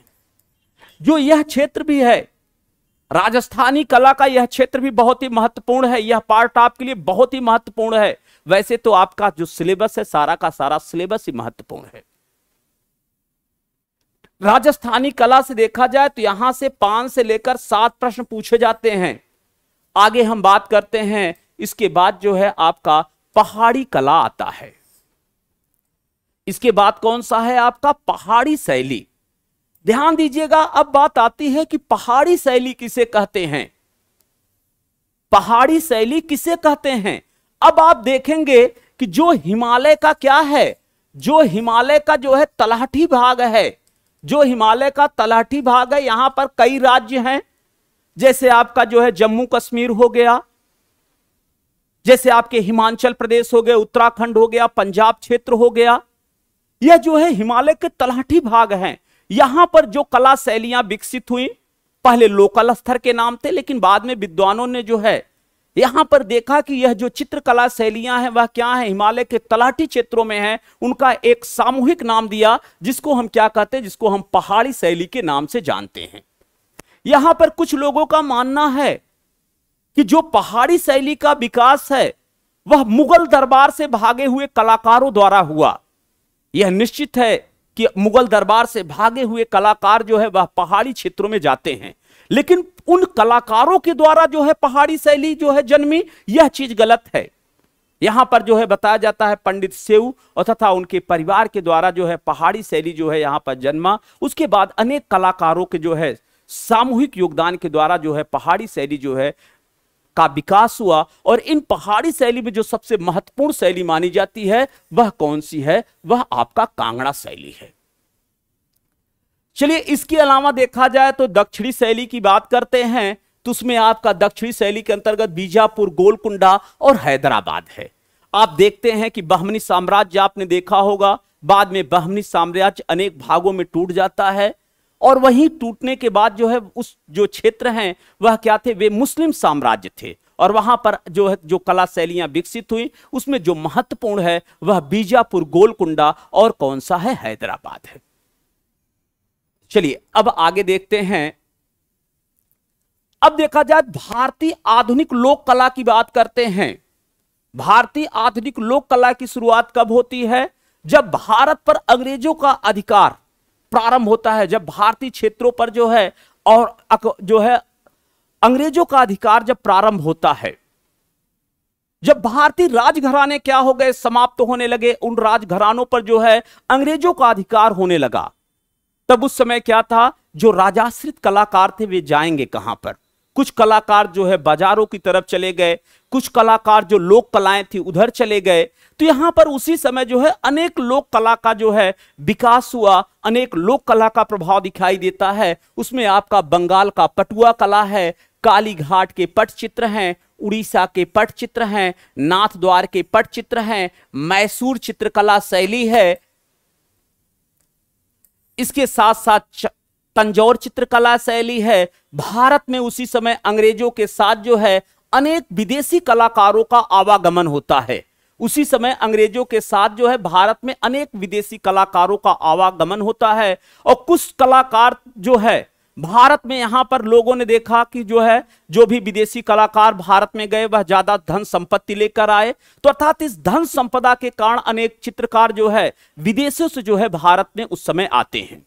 जो यह क्षेत्र भी है राजस्थानी कला का यह क्षेत्र भी बहुत ही महत्वपूर्ण है यह पार्ट आपके लिए बहुत ही महत्वपूर्ण है वैसे तो आपका जो सिलेबस है सारा का सारा सिलेबस ही महत्वपूर्ण है राजस्थानी कला से देखा जाए तो यहां से पांच से लेकर सात प्रश्न पूछे जाते हैं आगे हम बात करते हैं इसके बाद जो है आपका पहाड़ी कला आता है इसके बाद कौन सा है आपका पहाड़ी शैली ध्यान दीजिएगा अब बात आती है कि पहाड़ी शैली किसे कहते हैं पहाड़ी शैली किसे कहते हैं अब आप देखेंगे कि जो हिमालय का क्या है जो हिमालय का जो है तलहटी भाग है जो हिमालय का तलहटी भाग है यहां पर कई राज्य हैं जैसे आपका जो है जम्मू कश्मीर हो गया जैसे आपके हिमाचल प्रदेश हो गया उत्तराखंड हो गया पंजाब क्षेत्र हो गया यह जो है हिमालय के तलहटी भाग हैं यहां पर जो कला शैलियां विकसित हुई पहले लोकल स्तर के नाम थे लेकिन बाद में विद्वानों ने जो है यहां पर देखा कि यह जो चित्रकला शैलियां हैं वह क्या है हिमालय के तलाटी क्षेत्रों में है उनका एक सामूहिक नाम दिया जिसको हम क्या कहते हैं जिसको हम पहाड़ी शैली के नाम से जानते हैं यहां पर कुछ लोगों का मानना है कि जो पहाड़ी शैली का विकास है वह मुगल दरबार से भागे हुए कलाकारों द्वारा हुआ यह निश्चित है कि मुगल दरबार से भागे हुए कलाकार जो है वह पहाड़ी क्षेत्रों में जाते हैं लेकिन उन कलाकारों के द्वारा जो है पहाड़ी शैली जो है जन्मी यह चीज गलत है यहां पर जो है बताया जाता है पंडित सेव और तथा उनके परिवार के द्वारा जो है पहाड़ी शैली जो है यहां पर जन्मा उसके बाद अनेक कलाकारों के जो है सामूहिक योगदान के द्वारा जो है पहाड़ी शैली जो है का विकास हुआ और इन पहाड़ी शैली में जो सबसे महत्वपूर्ण शैली मानी जाती है वह कौन सी है वह आपका कांगड़ा शैली है चलिए इसके अलावा देखा जाए तो दक्षिणी शैली की बात करते हैं तो उसमें आपका दक्षिणी शैली के अंतर्गत बीजापुर गोलकुंडा और हैदराबाद है आप देखते हैं कि बहमनी साम्राज्य आपने देखा होगा बाद में बहमनी साम्राज्य अनेक भागों में टूट जाता है और वहीं टूटने के बाद जो है उस जो क्षेत्र हैं वह क्या थे वे मुस्लिम साम्राज्य थे और वहां पर जो है जो कला शैलियां विकसित हुई उसमें जो महत्वपूर्ण है वह बीजापुर गोलकुंडा और कौन सा है हैदराबाद है चलिए अब आगे देखते हैं अब देखा जाए भारतीय आधुनिक लोक कला की बात करते हैं भारतीय आधुनिक लोक कला की शुरुआत कब होती है जब भारत पर अंग्रेजों का अधिकार प्रारंभ होता है जब भारतीय क्षेत्रों पर जो है और जो है अंग्रेजों का अधिकार जब प्रारंभ होता है जब भारतीय राजघराने क्या हो गए समाप्त तो होने लगे उन राजघरानों पर जो है अंग्रेजों का अधिकार होने लगा तब उस समय क्या था जो राजाश्रित कलाकार थे वे जाएंगे कहां पर कुछ कलाकार जो है बाजारों की तरफ चले गए कुछ कलाकार जो लोक कलाएं थी उधर चले गए तो यहाँ पर उसी समय जो है अनेक लोक कला का जो है विकास हुआ अनेक लोक कला का प्रभाव दिखाई देता है उसमें आपका बंगाल का पटुआ कला है कालीघाट के पट चित्र हैं उड़ीसा के पट चित्र हैं नाथ द्वार के पट चित्र हैं मैसूर चित्रकला शैली है इसके साथ साथ तंजौर चित्रकला शैली है भारत में उसी समय अंग्रेजों के साथ जो है अनेक विदेशी कलाकारों का आवागमन होता है उसी समय अंग्रेजों के साथ जो है भारत में अनेक विदेशी कलाकारों का आवागमन होता है और कुछ कलाकार जो है भारत में यहाँ पर लोगों ने देखा कि जो है जो भी विदेशी कलाकार भारत में गए वह ज्यादा धन संपत्ति लेकर आए तो अर्थात इस धन संपदा के कारण अनेक चित्रकार जो है विदेशों से जो है भारत में उस समय आते हैं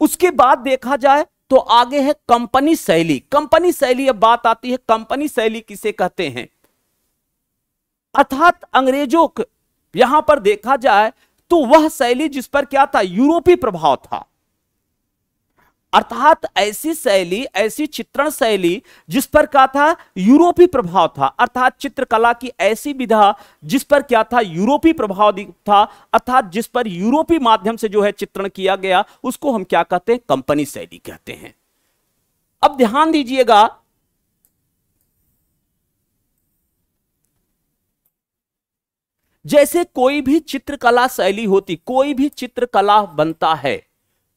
उसके बाद देखा जाए तो आगे है कंपनी शैली कंपनी शैली अब बात आती है कंपनी शैली किसे कहते हैं अर्थात अंग्रेजों यहां पर देखा जाए तो वह शैली जिस पर क्या था यूरोपीय प्रभाव था अर्थात ऐसी शैली ऐसी चित्रण शैली जिस पर क्या था यूरोपीय प्रभाव था अर्थात चित्रकला की ऐसी विधा जिस पर क्या था यूरोपीय प्रभाव था अर्थात जिस पर यूरोपीय माध्यम से जो है चित्रण किया गया उसको हम क्या कहते हैं कंपनी शैली कहते हैं अब ध्यान दीजिएगा जैसे कोई भी चित्रकला शैली होती कोई भी चित्रकला बनता है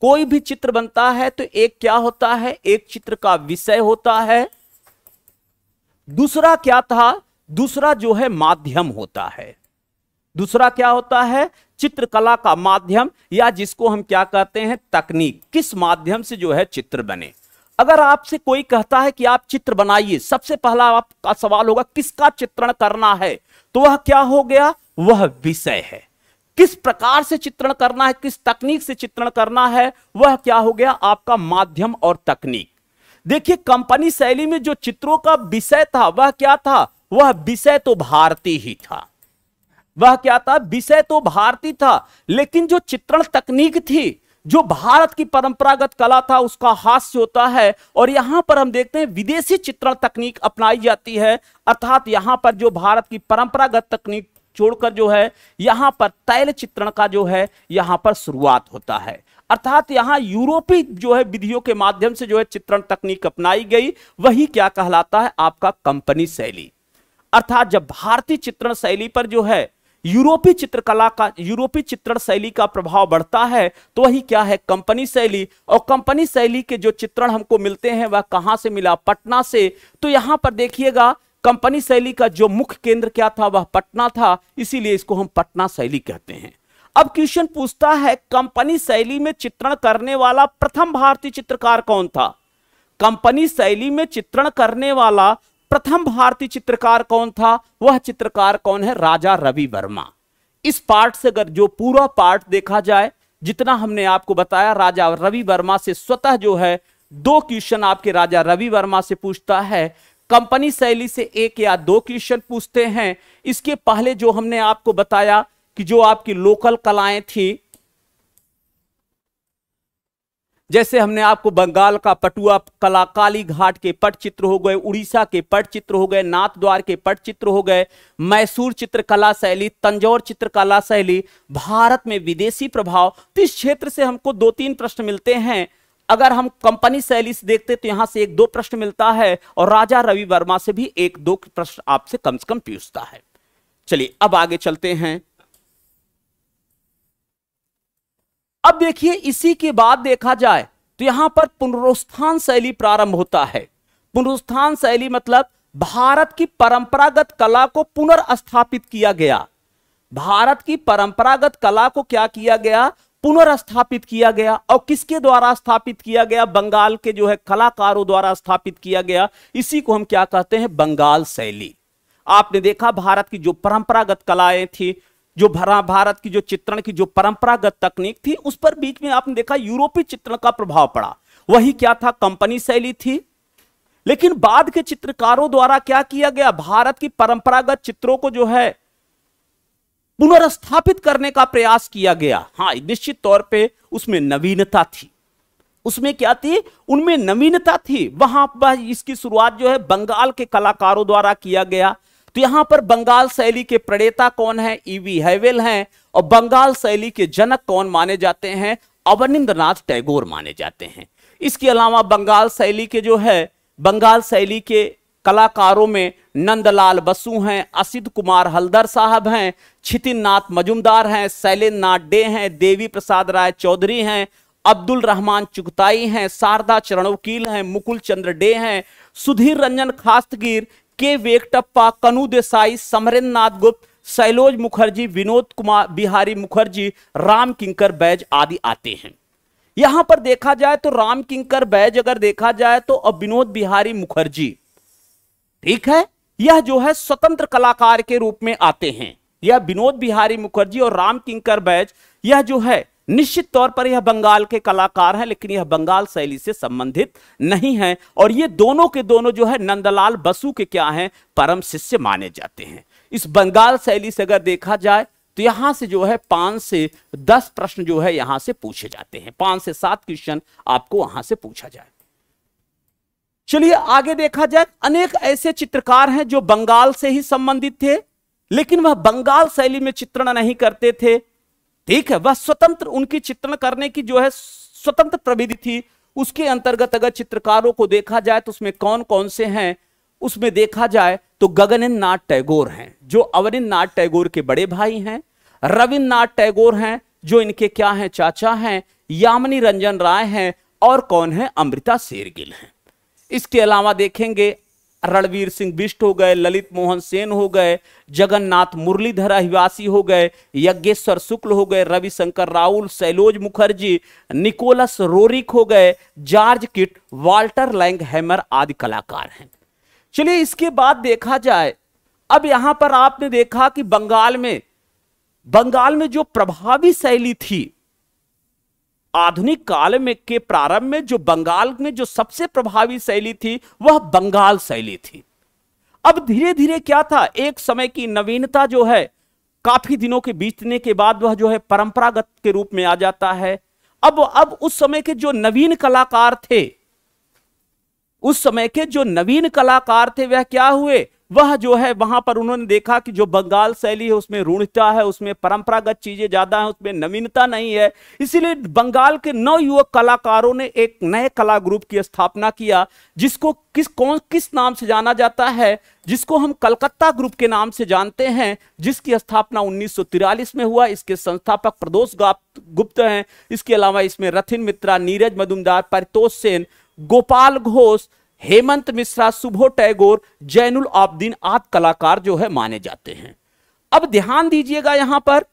कोई भी चित्र बनता है तो एक क्या होता है एक चित्र का विषय होता है दूसरा क्या था दूसरा जो है माध्यम होता है दूसरा क्या होता है चित्रकला का माध्यम या जिसको हम क्या कहते हैं तकनीक किस माध्यम से जो है चित्र बने अगर आपसे कोई कहता है कि आप चित्र बनाइए सबसे पहला आपका सवाल होगा किसका चित्रण करना है तो वह क्या हो गया वह विषय है किस प्रकार से चित्रण करना है किस तकनीक से चित्रण करना है वह क्या हो गया आपका माध्यम और तकनीक देखिए कंपनी शैली में जो चित्रों का विषय था वह क्या था वह विषय तो भारतीय ही था वह क्या था विषय तो भारतीय था लेकिन जो चित्रण तकनीक थी जो भारत की परंपरागत कला था उसका हास्य होता है और यहां पर हम देखते हैं विदेशी चित्रण तकनीक अपनाई जाती है अर्थात यहां पर जो भारत की परंपरागत तकनीक छोड़कर जो है यहाँ पर तैल चित्रण का जो है यहाँ पर शुरुआत होता है अर्थात यहाँ यूरोपीय जो है विधियों के माध्यम से जो है चित्रण तकनीक अपनाई गई वही क्या कहलाता है आपका कंपनी शैली अर्थात जब भारतीय चित्रण शैली पर जो है यूरोपीय चित्रकला का यूरोपीय चित्रण शैली का प्रभाव बढ़ता है तो वही क्या है कंपनी शैली और कंपनी शैली के जो चित्रण हमको मिलते हैं वह कहाँ से मिला पटना से तो यहाँ पर देखिएगा कंपनी शैली का जो मुख्य केंद्र क्या था वह पटना था इसीलिए इसको हम पटना शैली कहते हैं अब क्वेश्चन पूछता है कंपनी शैली में चित्रण करने वाला प्रथम भारतीय चित्रकार कौन था कंपनी शैली में चित्रण करने वाला प्रथम भारतीय चित्रकार कौन था वह चित्रकार कौन है राजा रवि वर्मा इस पार्ट से अगर जो पूरा पार्ट देखा जाए जितना हमने आपको बताया राजा रवि वर्मा से स्वतः जो है दो क्वेश्चन आपके राजा रवि वर्मा से पूछता है कंपनी शैली से एक या दो क्वेश्चन पूछते हैं इसके पहले जो हमने आपको बताया कि जो आपकी लोकल कलाएं थी जैसे हमने आपको बंगाल का पटुआ कला काली घाट के पटचित्र हो गए उड़ीसा के पटचित्र हो गए नाथ द्वार के पटचित्र हो गए मैसूर चित्रकला शैली तंजौर चित्रकला शैली भारत में विदेशी प्रभाव तो इस क्षेत्र से हमको दो तीन प्रश्न मिलते हैं अगर हम कंपनी सैलिस देखते तो यहां से एक दो प्रश्न मिलता है और राजा रवि वर्मा से भी एक दो प्रश्न आपसे कम से कम पूछता है चलिए अब आगे चलते हैं अब देखिए इसी के बाद देखा जाए तो यहां पर पुनरुत्थान शैली प्रारंभ होता है पुनरुत्थान शैली मतलब भारत की परंपरागत कला को पुनर्स्थापित किया गया भारत की परंपरागत कला को क्या किया गया पुनर्स्थापित किया गया और किसके द्वारा स्थापित किया गया बंगाल के जो है कलाकारों द्वारा स्थापित किया गया इसी को हम क्या कहते हैं बंगाल शैली आपने देखा भारत की जो परंपरागत कलाएं थी जो भरा भारत की जो चित्रण की जो परंपरागत तकनीक थी उस पर बीच में आपने देखा यूरोपीय चित्रण का प्रभाव पड़ा वही क्या था कंपनी शैली थी लेकिन बाद के चित्रकारों द्वारा क्या किया गया भारत की परंपरागत चित्रों को जो है पुनर्स्थापित करने का प्रयास किया गया हाँ निश्चित तौर पे उसमें नवीनता थी उसमें क्या थी उनमें नवीनता थी वहां पर इसकी शुरुआत जो है बंगाल के कलाकारों द्वारा किया गया तो यहां पर बंगाल शैली के प्रणेता कौन है ईवी हैवेल हैं और बंगाल शैली के जनक कौन माने जाते हैं अवनिंद्रनाथ टैगोर माने जाते हैं इसके अलावा बंगाल शैली के जो है बंगाल शैली के कलाकारों में नंदलाल बसु हैं असिद कुमार हल्दर साहब हैं छितिन नाथ मजुमदार हैं शैलेन नाथ डे हैं देवी प्रसाद राय चौधरी हैं अब्दुल रहमान चुगताई हैं शारदा चरण वकील हैं मुकुल चंद्र डे हैं सुधीर रंजन खास्तगीर के वेकटप्पा कनु देसाई समरेन नाथ गुप्त शैलोज मुखर्जी विनोद कुमार बिहारी मुखर्जी राम किंकर बैज आदि आते हैं यहां पर देखा जाए तो राम किंकर बैज अगर देखा जाए तो अब विनोद बिहारी मुखर्जी ठीक है यह जो है स्वतंत्र कलाकार के रूप में आते हैं यह विनोद बिहारी मुखर्जी और राम किंकर बैज यह जो है निश्चित तौर पर यह बंगाल के कलाकार हैं लेकिन यह बंगाल शैली से संबंधित नहीं है और ये दोनों के दोनों जो है नंदलाल बसु के क्या हैं परम शिष्य माने जाते हैं इस बंगाल शैली से अगर देखा जाए तो यहां से जो है पांच से दस प्रश्न जो है यहां से पूछे जाते हैं पांच से सात क्वेश्चन आपको वहां से पूछा जाए चलिए आगे देखा जाए अनेक ऐसे चित्रकार हैं जो बंगाल से ही संबंधित थे लेकिन वह बंगाल शैली में चित्रण नहीं करते थे ठीक है वह स्वतंत्र उनकी चित्रण करने की जो है स्वतंत्र प्रविधि थी उसके अंतर्गत अगर चित्रकारों को देखा जाए तो उसमें कौन कौन से हैं उसमें देखा जाए तो गगनेन्द्र नाथ टैगोर हैं जो अवनिंद्र नाथ टैगोर के बड़े भाई हैं रविन्द्र नाथ टैगोर हैं जो इनके क्या हैं चाचा हैं यामिनी रंजन राय हैं और कौन है अमृता शेरगिल हैं इसके अलावा देखेंगे रणवीर सिंह बिष्ट हो गए ललित मोहन सेन हो गए जगन्नाथ मुरलीधर अहिवासी हो गए यज्ञेश्वर शुक्ल हो गए रविशंकर राहुल सैलोज मुखर्जी निकोलस रोरिक हो गए George Keyt Walter Langhammer आदि कलाकार हैं चलिए इसके बाद देखा जाए अब यहां पर आपने देखा कि बंगाल में बंगाल में जो प्रभावी शैली थी आधुनिक काल में के प्रारंभ में जो बंगाल में जो सबसे प्रभावी शैली थी वह बंगाल शैली थी अब धीरे धीरे क्या था एक समय की नवीनता जो है काफी दिनों के बीतने के बाद वह जो है परंपरागत के रूप में आ जाता है अब अब उस समय के जो नवीन कलाकार थे उस समय के जो नवीन कलाकार थे वह क्या हुए वह जो है वहां पर उन्होंने देखा कि जो बंगाल शैली है उसमें रूढ़ता है उसमें परंपरागत चीजें ज्यादा है उसमें नवीनता नहीं है इसीलिए बंगाल के नौ युवक कलाकारों ने एक नए कला ग्रुप की स्थापना किया जिसको किस कौन किस नाम से जाना जाता है जिसको हम कलकत्ता ग्रुप के नाम से जानते हैं जिसकी स्थापना उन्नीस में हुआ इसके संस्थापक प्रदोष गुप्त हैं इसके अलावा इसमें रथिन मित्रा नीरज मजुमदार परितोष सेन गोपाल घोष हेमंत मिश्रा सुबो टैगोर जैनुल आब्दीन आदि कलाकार जो है माने जाते हैं अब ध्यान दीजिएगा यहां पर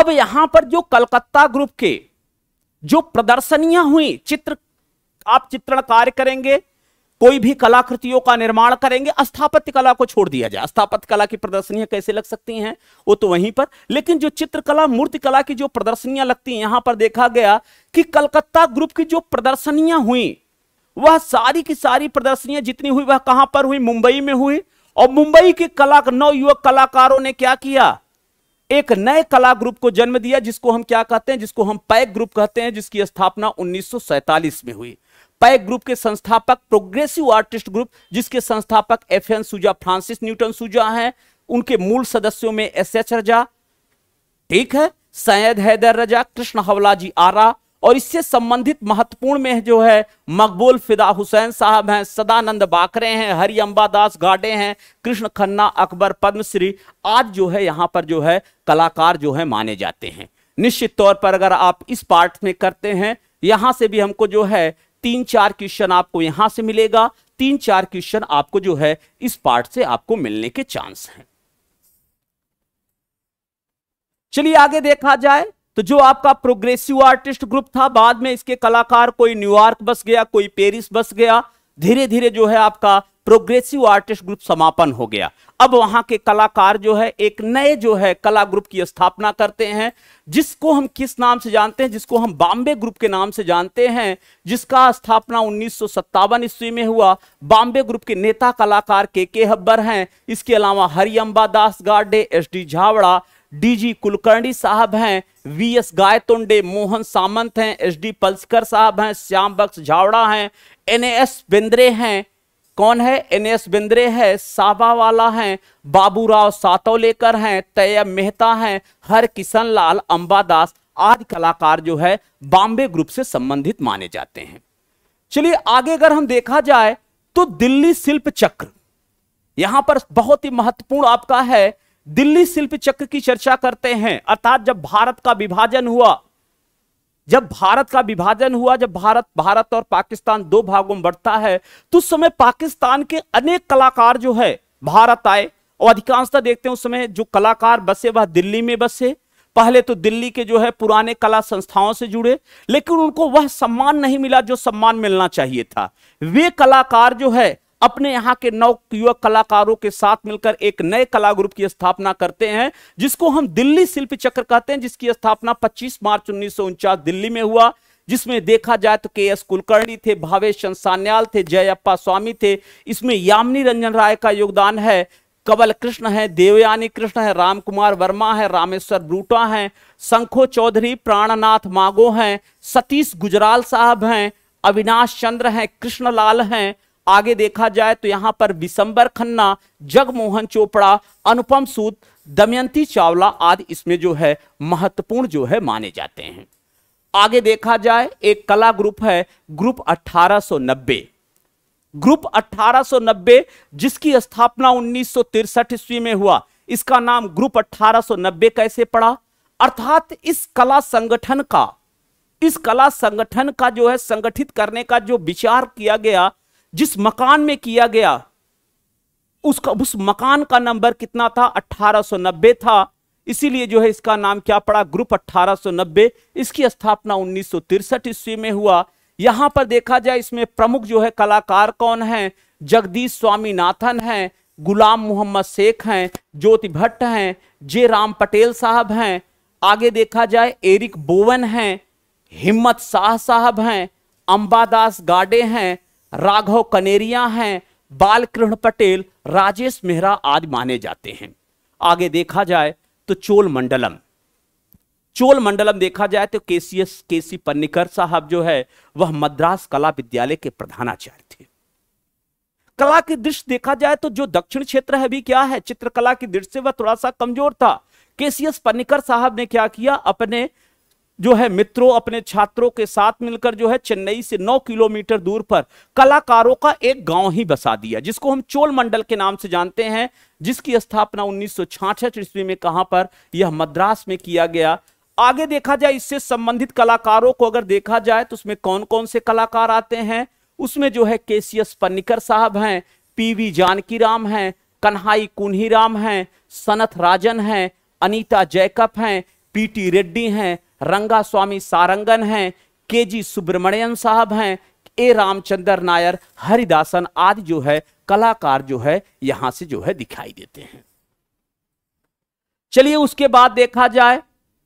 अब यहां पर जो कलकत्ता ग्रुप के जो प्रदर्शनियां हुई चित्र आप चित्रण कार्य करेंगे कोई भी कलाकृतियों का निर्माण करेंगे स्थापत्य कला को छोड़ दिया जाए स्थापत्य कला की प्रदर्शनियां कैसे लग सकती हैं वो तो वहीं पर लेकिन जो चित्रकला मूर्ति कला की जो प्रदर्शनियां लगती हैं यहां पर देखा गया कि कलकत्ता ग्रुप की जो प्रदर्शनियां हुई वह सारी की सारी प्रदर्शनियां जितनी हुई वह कहां पर हुई मुंबई में हुई और मुंबई के कला नौ युवक कलाकारों ने क्या किया एक नए कला ग्रुप को जन्म दिया जिसको हम क्या कहते हैं जिसको हम पैक ग्रुप कहते हैं जिसकी स्थापना उन्नीस में हुई पैक ग्रुप के संस्थापक प्रोग्रेसिव आर्टिस्ट ग्रुप जिसके संस्थापक F N Souza Francis Newton Souza हैं उनके मूल सदस्यों में एस एच रजा ठीक है सैयद हैदर रजा कृष्ण हवलाजी आरा और इससे संबंधित महत्वपूर्ण में जो है मकबूल फिदा हुसैन साहब हैं सदानंद बाकरे हैं हरि अंबादास गाडे हैं कृष्ण खन्ना अकबर पद्मश्री आज जो है यहाँ पर जो है कलाकार जो है माने जाते हैं निश्चित तौर पर अगर आप इस पार्ट में करते हैं यहाँ से भी हमको जो है तीन चार क्वेश्चन आपको यहां से मिलेगा तीन चार क्वेश्चन आपको जो है इस पार्ट से आपको मिलने के चांस हैं चलिए आगे देखा जाए तो जो आपका प्रोग्रेसिव आर्टिस्ट ग्रुप था बाद में इसके कलाकार कोई न्यूयॉर्क बस गया कोई पेरिस बस गया धीरे धीरे जो है आपका प्रोग्रेसिव आर्टिस्ट ग्रुप समापन हो गया अब वहां के कलाकार जो है एक नए जो है कला ग्रुप की स्थापना करते हैं जिसको हम किस नाम से जानते हैं जिसको हम बॉम्बे ग्रुप के नाम से जानते हैं जिसका स्थापना उन्नीस ईस्वी में हुआ बॉम्बे ग्रुप के नेता कलाकार के के हब्बर हैं इसके अलावा Hariamba Das Gade S D Jhavda DG Kulkarni साहब हैं वी एस गायतोंडे मोहन सामंत हैं एस डी पल्सकर साहब हैं श्याम बक्स झावड़ा हैं एन एस बेंद्रे हैं कौन है एन एस बेंद्रे है साबा वाला है बाबूराव सातोलेकर हैं तैयब मेहता हैं हर किशन लाल अंबादास आदि कलाकार जो है बॉम्बे ग्रुप से संबंधित माने जाते हैं चलिए आगे अगर हम देखा जाए तो दिल्ली शिल्प चक्र यहां पर बहुत ही महत्वपूर्ण आपका है दिल्ली शिल्प चक्र की चर्चा करते हैं अर्थात जब भारत का विभाजन हुआ जब भारत का विभाजन हुआ जब भारत भारत और पाकिस्तान दो भागों में बढ़ता है तो उस समय पाकिस्तान के अनेक कलाकार जो है भारत आए और अधिकांशतः देखते हैं उस समय जो कलाकार बसे वह दिल्ली में बसे पहले तो दिल्ली के जो है पुराने कला संस्थाओं से जुड़े लेकिन उनको वह सम्मान नहीं मिला जो सम्मान मिलना चाहिए था वे कलाकार जो है अपने यहाँ के नौ युवक कलाकारों के साथ मिलकर एक नए कला ग्रुप की स्थापना करते हैं जिसको हम दिल्ली शिल्प चक्र कहते हैं जिसकी स्थापना 25 मार्च उन्नीस दिल्ली में हुआ जिसमें देखा जाए तो के एस कुलकर्णी थे भावेश सान्याल थे जयप्पा स्वामी थे इसमें यामिनी रंजन राय का योगदान है कवल कृष्ण है देवयानी कृष्ण है राम कुमार वर्मा है रामेश्वर ब्रूटा हैं शंखो चौधरी प्राणनाथ मागो हैं सतीश गुजराल साहब हैं अविनाश चंद्र हैं कृष्णलाल हैं आगे देखा जाए तो यहां पर विशंबर खन्ना जगमोहन चोपड़ा अनुपम सूद दमयंती चावला आदि इसमें जो है महत्वपूर्ण जो है माने जाते हैं आगे देखा जाए एक कला ग्रुप है ग्रुप 1890 ग्रुप 1890 जिसकी स्थापना उन्नीस ईस्वी में हुआ इसका नाम ग्रुप 1890 कैसे पड़ा अर्थात इस कला संगठन का इस कला संगठन का जो है संगठित करने का जो विचार किया गया जिस मकान में किया गया उसका उस मकान का नंबर कितना था 1890 था इसीलिए जो है इसका नाम क्या पड़ा ग्रुप 1890 इसकी स्थापना उन्नीस ईस्वी में हुआ यहां पर देखा जाए इसमें प्रमुख जो है कलाकार कौन हैं जगदीश स्वामीनाथन हैं गुलाम मोहम्मद शेख हैं ज्योति भट्ट हैं जे राम पटेल साहब हैं आगे देखा जाए एरिक बोवन हैं हिम्मत शाह साहब हैं अंबादास गाडे हैं राघव कनेरिया हैं बालकृष्ण पटेल राजेश मेहरा आदि माने जाते हैं आगे देखा जाए तो चोल मंडलम चोल मंडलम देखा जाए तो के सी एस के सी पन्निकर साहब जो है वह मद्रास कला विद्यालय के प्रधानाचार्य थे कला की दृष्टि देखा जाए तो जो दक्षिण क्षेत्र है भी क्या है चित्रकला की दृष्टि से वह थोड़ा सा कमजोर था के सी एस पन्निकर साहब ने क्या किया अपने जो है मित्रों अपने छात्रों के साथ मिलकर जो है चेन्नई से नौ किलोमीटर दूर पर कलाकारों का एक गांव ही बसा दिया जिसको हम चोल मंडल के नाम से जानते हैं जिसकी स्थापना उन्नीस ईस्वी में कहां पर यह मद्रास में किया गया आगे देखा जाए इससे संबंधित कलाकारों को अगर देखा जाए तो उसमें कौन कौन से कलाकार आते हैं उसमें जो है केसीएस पन्निकर साहब हैं पीवी राम हैं कन्हाई राम हैं सनत राजन हैं अनीता जैकब हैं पीटी रेड्डी हैं रंगा स्वामी सारंगन हैं के जी सुब्रमण्यन साहब हैं ए रामचंद्र नायर हरिदासन आदि जो है कलाकार जो है यहां से जो है दिखाई देते हैं चलिए उसके बाद देखा जाए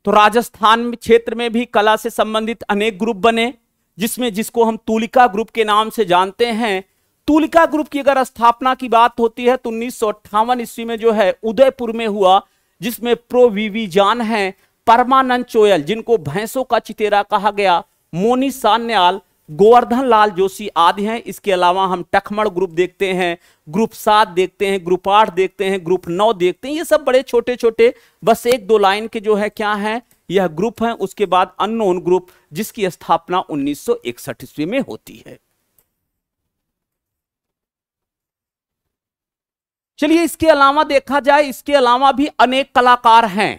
तो राजस्थान क्षेत्र में भी कला से संबंधित अनेक ग्रुप बने जिसमें जिसको हम तुलिका ग्रुप के नाम से जानते हैं तुलिका ग्रुप की अगर स्थापना की बात होती है तो उन्नीस ईस्वी में जो है उदयपुर में हुआ जिसमें प्रो वीवी जान हैं परमानंद चोयल जिनको भैंसों का चितेरा कहा गया मोनी सान्याल गोवर्धन लाल जोशी आदि हैं इसके अलावा हम टखमण ग्रुप देखते हैं ग्रुप सात देखते हैं ग्रुप आठ देखते हैं ग्रुप नौ देखते हैं ये सब बड़े छोटे छोटे बस एक दो लाइन के जो है क्या है यह ग्रुप है उसके बाद अननोन ग्रुप जिसकी स्थापना उन्नीस सौ ईस्वी में होती है चलिए इसके अलावा देखा जाए इसके अलावा भी अनेक कलाकार हैं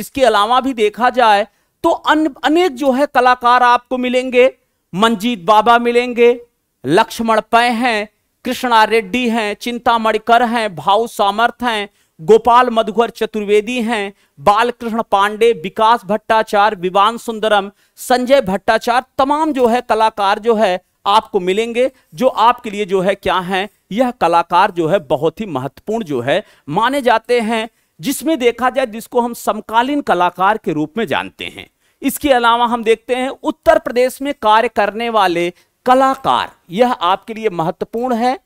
इसके अलावा भी देखा जाए तो अन, अनेक जो है कलाकार आपको मिलेंगे मंजीत बाबा मिलेंगे लक्ष्मण पै हैं कृष्णा रेड्डी हैं चिंता मणिकर हैं भाऊ सामर्थ हैं गोपाल मधुकर चतुर्वेदी हैं बालकृष्ण पांडे विकास भट्टाचार्य विवान सुंदरम संजय भट्टाचार्य तमाम जो है कलाकार जो है आपको मिलेंगे जो आपके लिए जो है क्या है यह कलाकार जो है बहुत ही महत्वपूर्ण जो है माने जाते हैं जिसमें देखा जाए जिसको हम समकालीन कलाकार के रूप में जानते हैं इसके अलावा हम देखते हैं उत्तर प्रदेश में कार्य करने वाले कलाकार यह आपके लिए महत्वपूर्ण है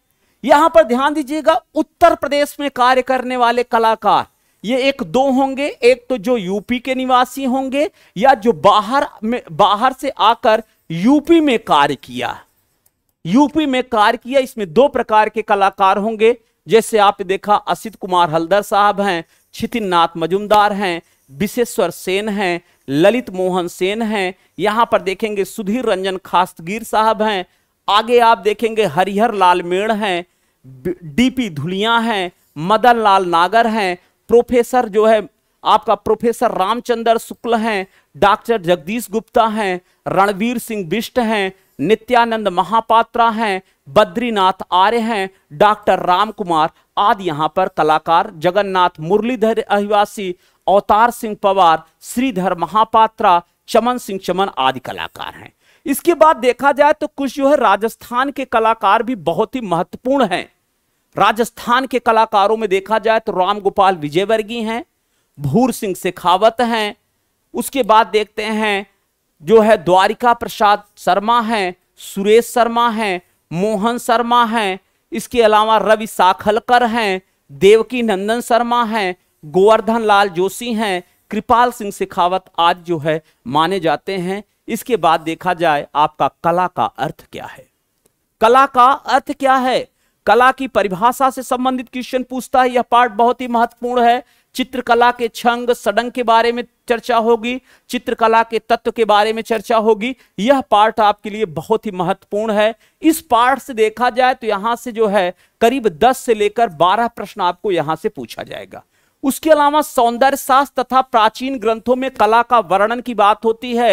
यहां पर ध्यान दीजिएगा उत्तर प्रदेश में कार्य करने वाले कलाकार ये एक दो होंगे एक तो जो यूपी के निवासी होंगे या जो बाहर में बाहर से आकर यूपी में कार्य किया यूपी में कार्य किया इसमें दो प्रकार के कलाकार होंगे जैसे आप देखा असित कुमार हल्दर साहब हैं छितिननाथ मजुमदार हैं विशेश्वर सेन हैं ललित मोहन सेन हैं यहाँ पर देखेंगे सुधीर रंजन खास्तगीर साहब हैं आगे आप देखेंगे हरिहर लाल मेड़ हैं डीपी धुलिया हैं मदन लाल नागर हैं प्रोफेसर जो है आपका प्रोफेसर रामचंद्र शुक्ल हैं डॉक्टर जगदीश गुप्ता हैं रणवीर सिंह बिष्ट हैं नित्यानंद महापात्रा हैं बद्रीनाथ आर्य हैं डॉक्टर राम कुमार आदि यहाँ पर कलाकार जगन्नाथ मुरलीधर अहिवासी अवतार सिंह पवार श्रीधर महापात्रा चमन सिंह चमन आदि कलाकार हैं इसके बाद देखा जाए तो कुछ जो है राजस्थान के कलाकार भी बहुत ही महत्वपूर्ण हैं राजस्थान के कलाकारों में देखा जाए तो रामगोपाल विजयवर्गीय हैं भूर सिंह शेखावत हैं उसके बाद देखते हैं जो है द्वारिका प्रसाद शर्मा हैं सुरेश शर्मा हैं मोहन शर्मा हैं इसके अलावा रवि साखलकर हैं देवकी नंदन शर्मा हैं गोवर्धन लाल जोशी हैं कृपाल सिंह शेखावत आज जो है माने जाते हैं इसके बाद देखा जाए आपका कला का अर्थ क्या है कला का अर्थ क्या है कला की परिभाषा से संबंधित क्वेश्चन पूछता है यह पार्ट बहुत ही महत्वपूर्ण है चित्रकला के छंग सडंग के बारे में चर्चा होगी चित्रकला के तत्व के बारे में चर्चा होगी यह पार्ट आपके लिए बहुत ही महत्वपूर्ण है इस पार्ट से देखा जाए तो यहां से जो है करीब 10 से लेकर 12 प्रश्न आपको यहां से पूछा जाएगा उसके अलावा सौंदर्य शास्त्र तथा प्राचीन ग्रंथों में कला का वर्णन की बात होती है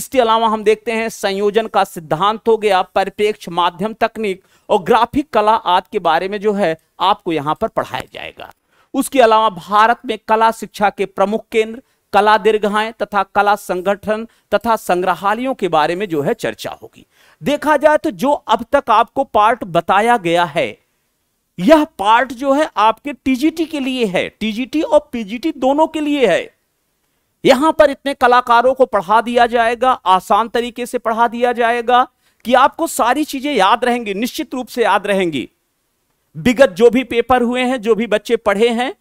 इसके अलावा हम देखते हैं संयोजन का सिद्धांत हो गया परिप्रेक्ष माध्यम तकनीक और ग्राफिक कला आदि के बारे में जो है आपको यहां पर पढ़ाया जाएगा उसके अलावा भारत में कला शिक्षा के प्रमुख केंद्र कला दीर्घाएं तथा कला संगठन तथा संग्रहालयों के बारे में जो है चर्चा होगी देखा जाए तो जो अब तक आपको पार्ट बताया गया है यह पार्ट जो है आपके टीजीटी के लिए है टीजीटी और पीजीटी दोनों के लिए है यहां पर इतने कलाकारों को पढ़ा दिया जाएगा आसान तरीके से पढ़ा दिया जाएगा कि आपको सारी चीजें याद रहेंगी निश्चित रूप से याद रहेंगी विगत जो भी पेपर हुए हैं जो भी बच्चे पढ़े हैं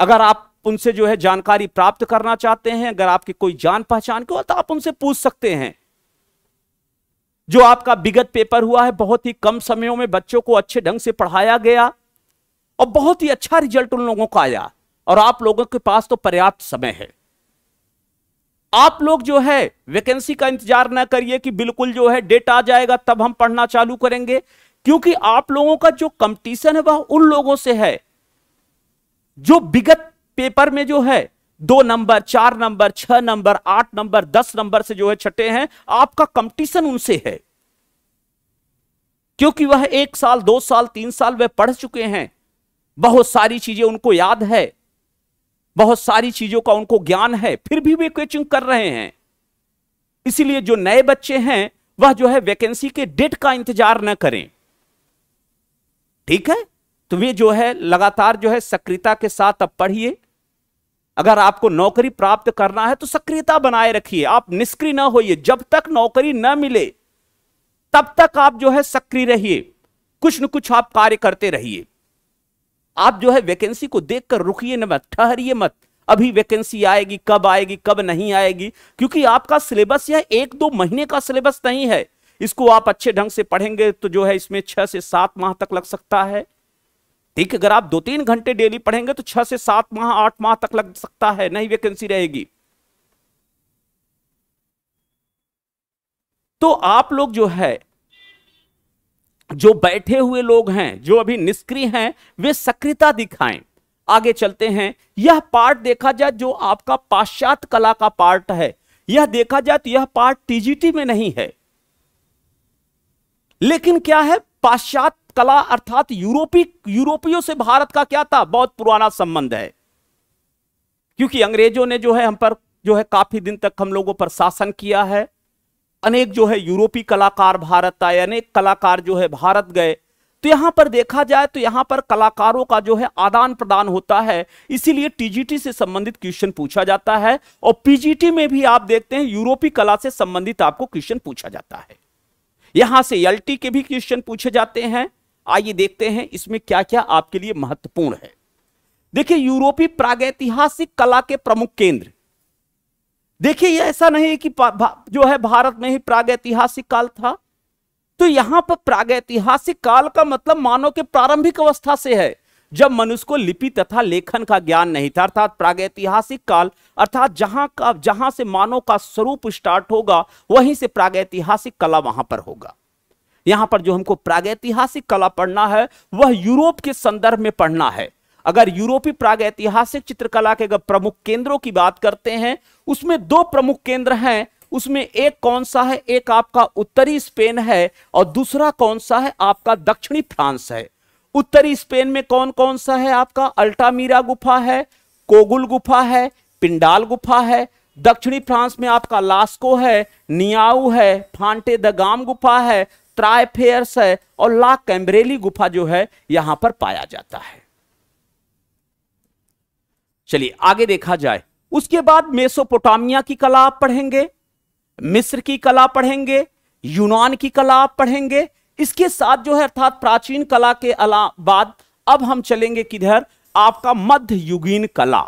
अगर आप उनसे जो है जानकारी प्राप्त करना चाहते हैं अगर आपकी कोई जान पहचान की हो तो आप उनसे पूछ सकते हैं जो आपका विगत पेपर हुआ है बहुत ही कम समयों में बच्चों को अच्छे ढंग से पढ़ाया गया और बहुत ही अच्छा रिजल्ट उन लोगों का आया और आप लोगों के पास तो पर्याप्त समय है आप लोग जो है वैकेंसी का इंतजार ना करिए कि बिल्कुल जो है डेट आ जाएगा तब हम पढ़ना चालू करेंगे क्योंकि आप लोगों का जो कंपटीशन है वह उन लोगों से है जो विगत पेपर में जो है दो नंबर चार नंबर छह नंबर आठ नंबर दस नंबर से जो है छठे हैं आपका कंपटीशन उनसे है क्योंकि वह एक साल दो साल तीन साल वह पढ़ चुके हैं बहुत सारी चीजें उनको याद है बहुत सारी चीजों का उनको ज्ञान है फिर भी वे कोचिंग कर रहे हैं इसीलिए जो नए बच्चे हैं वह जो है वैकेंसी के डेट का इंतजार न करें ठीक है तुम्हें जो है लगातार जो है सक्रियता के साथ अब पढ़िए अगर आपको नौकरी प्राप्त करना है तो सक्रियता बनाए रखिए आप निष्क्रिय ना होइए जब तक नौकरी न मिले तब तक आप जो है सक्रिय रहिए कुछ न कुछ आप कार्य करते रहिए आप जो है वैकेंसी को देखकर रुकिए न मत ठहरिए मत अभी वैकेंसी आएगी कब आएगी कब नहीं आएगी क्योंकि आपका सिलेबस यह एक दो महीने का सिलेबस नहीं है इसको आप अच्छे ढंग से पढ़ेंगे तो जो है इसमें छह से सात माह तक लग सकता है ठीक अगर आप दो तीन घंटे डेली पढ़ेंगे तो छह से सात माह आठ माह तक लग सकता है नहीं वैकेंसी रहेगी तो आप लोग जो है जो बैठे हुए लोग हैं जो अभी निष्क्रिय हैं वे सक्रियता दिखाएं आगे चलते हैं यह पार्ट देखा जाए जो आपका पाश्चात्य कला का पार्ट है यह देखा जाए तो यह पार्ट टीजीटी में नहीं है लेकिन क्या है पाश्चात्य कला अर्थात यूरोपी यूरोपियों से भारत का क्या था बहुत पुराना संबंध है क्योंकि अंग्रेजों ने जो है हम पर जो है काफी दिन तक हम लोगों पर शासन किया है अनेक जो है यूरोपीय कलाकार भारत आए अनेक कलाकार जो है भारत गए तो यहां पर देखा जाए तो यहां पर कलाकारों का जो है आदान प्रदान होता है इसीलिए टीजीटी से संबंधित क्वेश्चन पूछा जाता है और पीजीटी में भी आप देखते हैं यूरोपीय कला से संबंधित आपको क्वेश्चन पूछा जाता है यहां से एल के भी क्वेश्चन पूछे जाते हैं आइए देखते हैं इसमें क्या क्या आपके लिए महत्वपूर्ण है देखिए यूरोपीय प्रागैतिहासिक कला के प्रमुख केंद्र देखिए यह ऐसा नहीं है कि जो है भारत में ही प्रागैतिहासिक काल था तो यहां पर प्रागैतिहासिक काल का मतलब मानव के प्रारंभिक अवस्था से है जब मनुष्य को लिपि तथा लेखन का ज्ञान नहीं था अर्थात प्रागैतिहासिक काल अर्थात जहां का जहां से मानव का स्वरूप स्टार्ट होगा वहीं से प्रागैतिहासिक कला वहां पर होगा यहां पर जो हमको प्रागैतिहासिक कला पढ़ना है वह यूरोप के संदर्भ में पढ़ना है अगर यूरोपीय प्रागैतिहासिक चित्रकला के अगर प्रमुख केंद्रों की बात करते हैं उसमें दो प्रमुख केंद्र हैं उसमें एक कौन सा है एक आपका उत्तरी स्पेन है और दूसरा कौन सा है आपका दक्षिणी फ्रांस है उत्तरी स्पेन में कौन कौन सा है आपका अल्टामीरा गुफा है कोगुल गुफा है पिंडाल गुफा है दक्षिणी फ्रांस में आपका लास्को है नियाऊ है फांटे दगाम गुफा है त्राइफेयर्स है और ला कैम्बरेली गुफा जो है यहां पर पाया जाता है चलिए आगे देखा जाए उसके बाद मेसोपोटामिया की कला आप पढ़ेंगे मिस्र की कला पढ़ेंगे यूनान की कला आप पढ़ेंगे इसके साथ जो है अर्थात प्राचीन कला के अला बाद अब हम चलेंगे किधर आपका मध्ययुगीन कला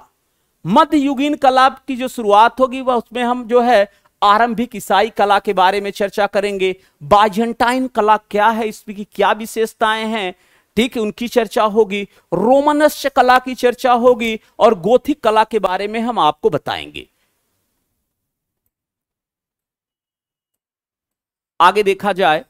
मध्ययुगीन कला की जो शुरुआत होगी वह उसमें हम जो है आरंभिक ईसाई कला के बारे में चर्चा करेंगे बाइजेंटाइन कला क्या है इसकी क्या विशेषताएं हैं ठीक है उनकी चर्चा होगी रोमनस्य कला की चर्चा होगी और गोथिक कला के बारे में हम आपको बताएंगे आगे देखा जाए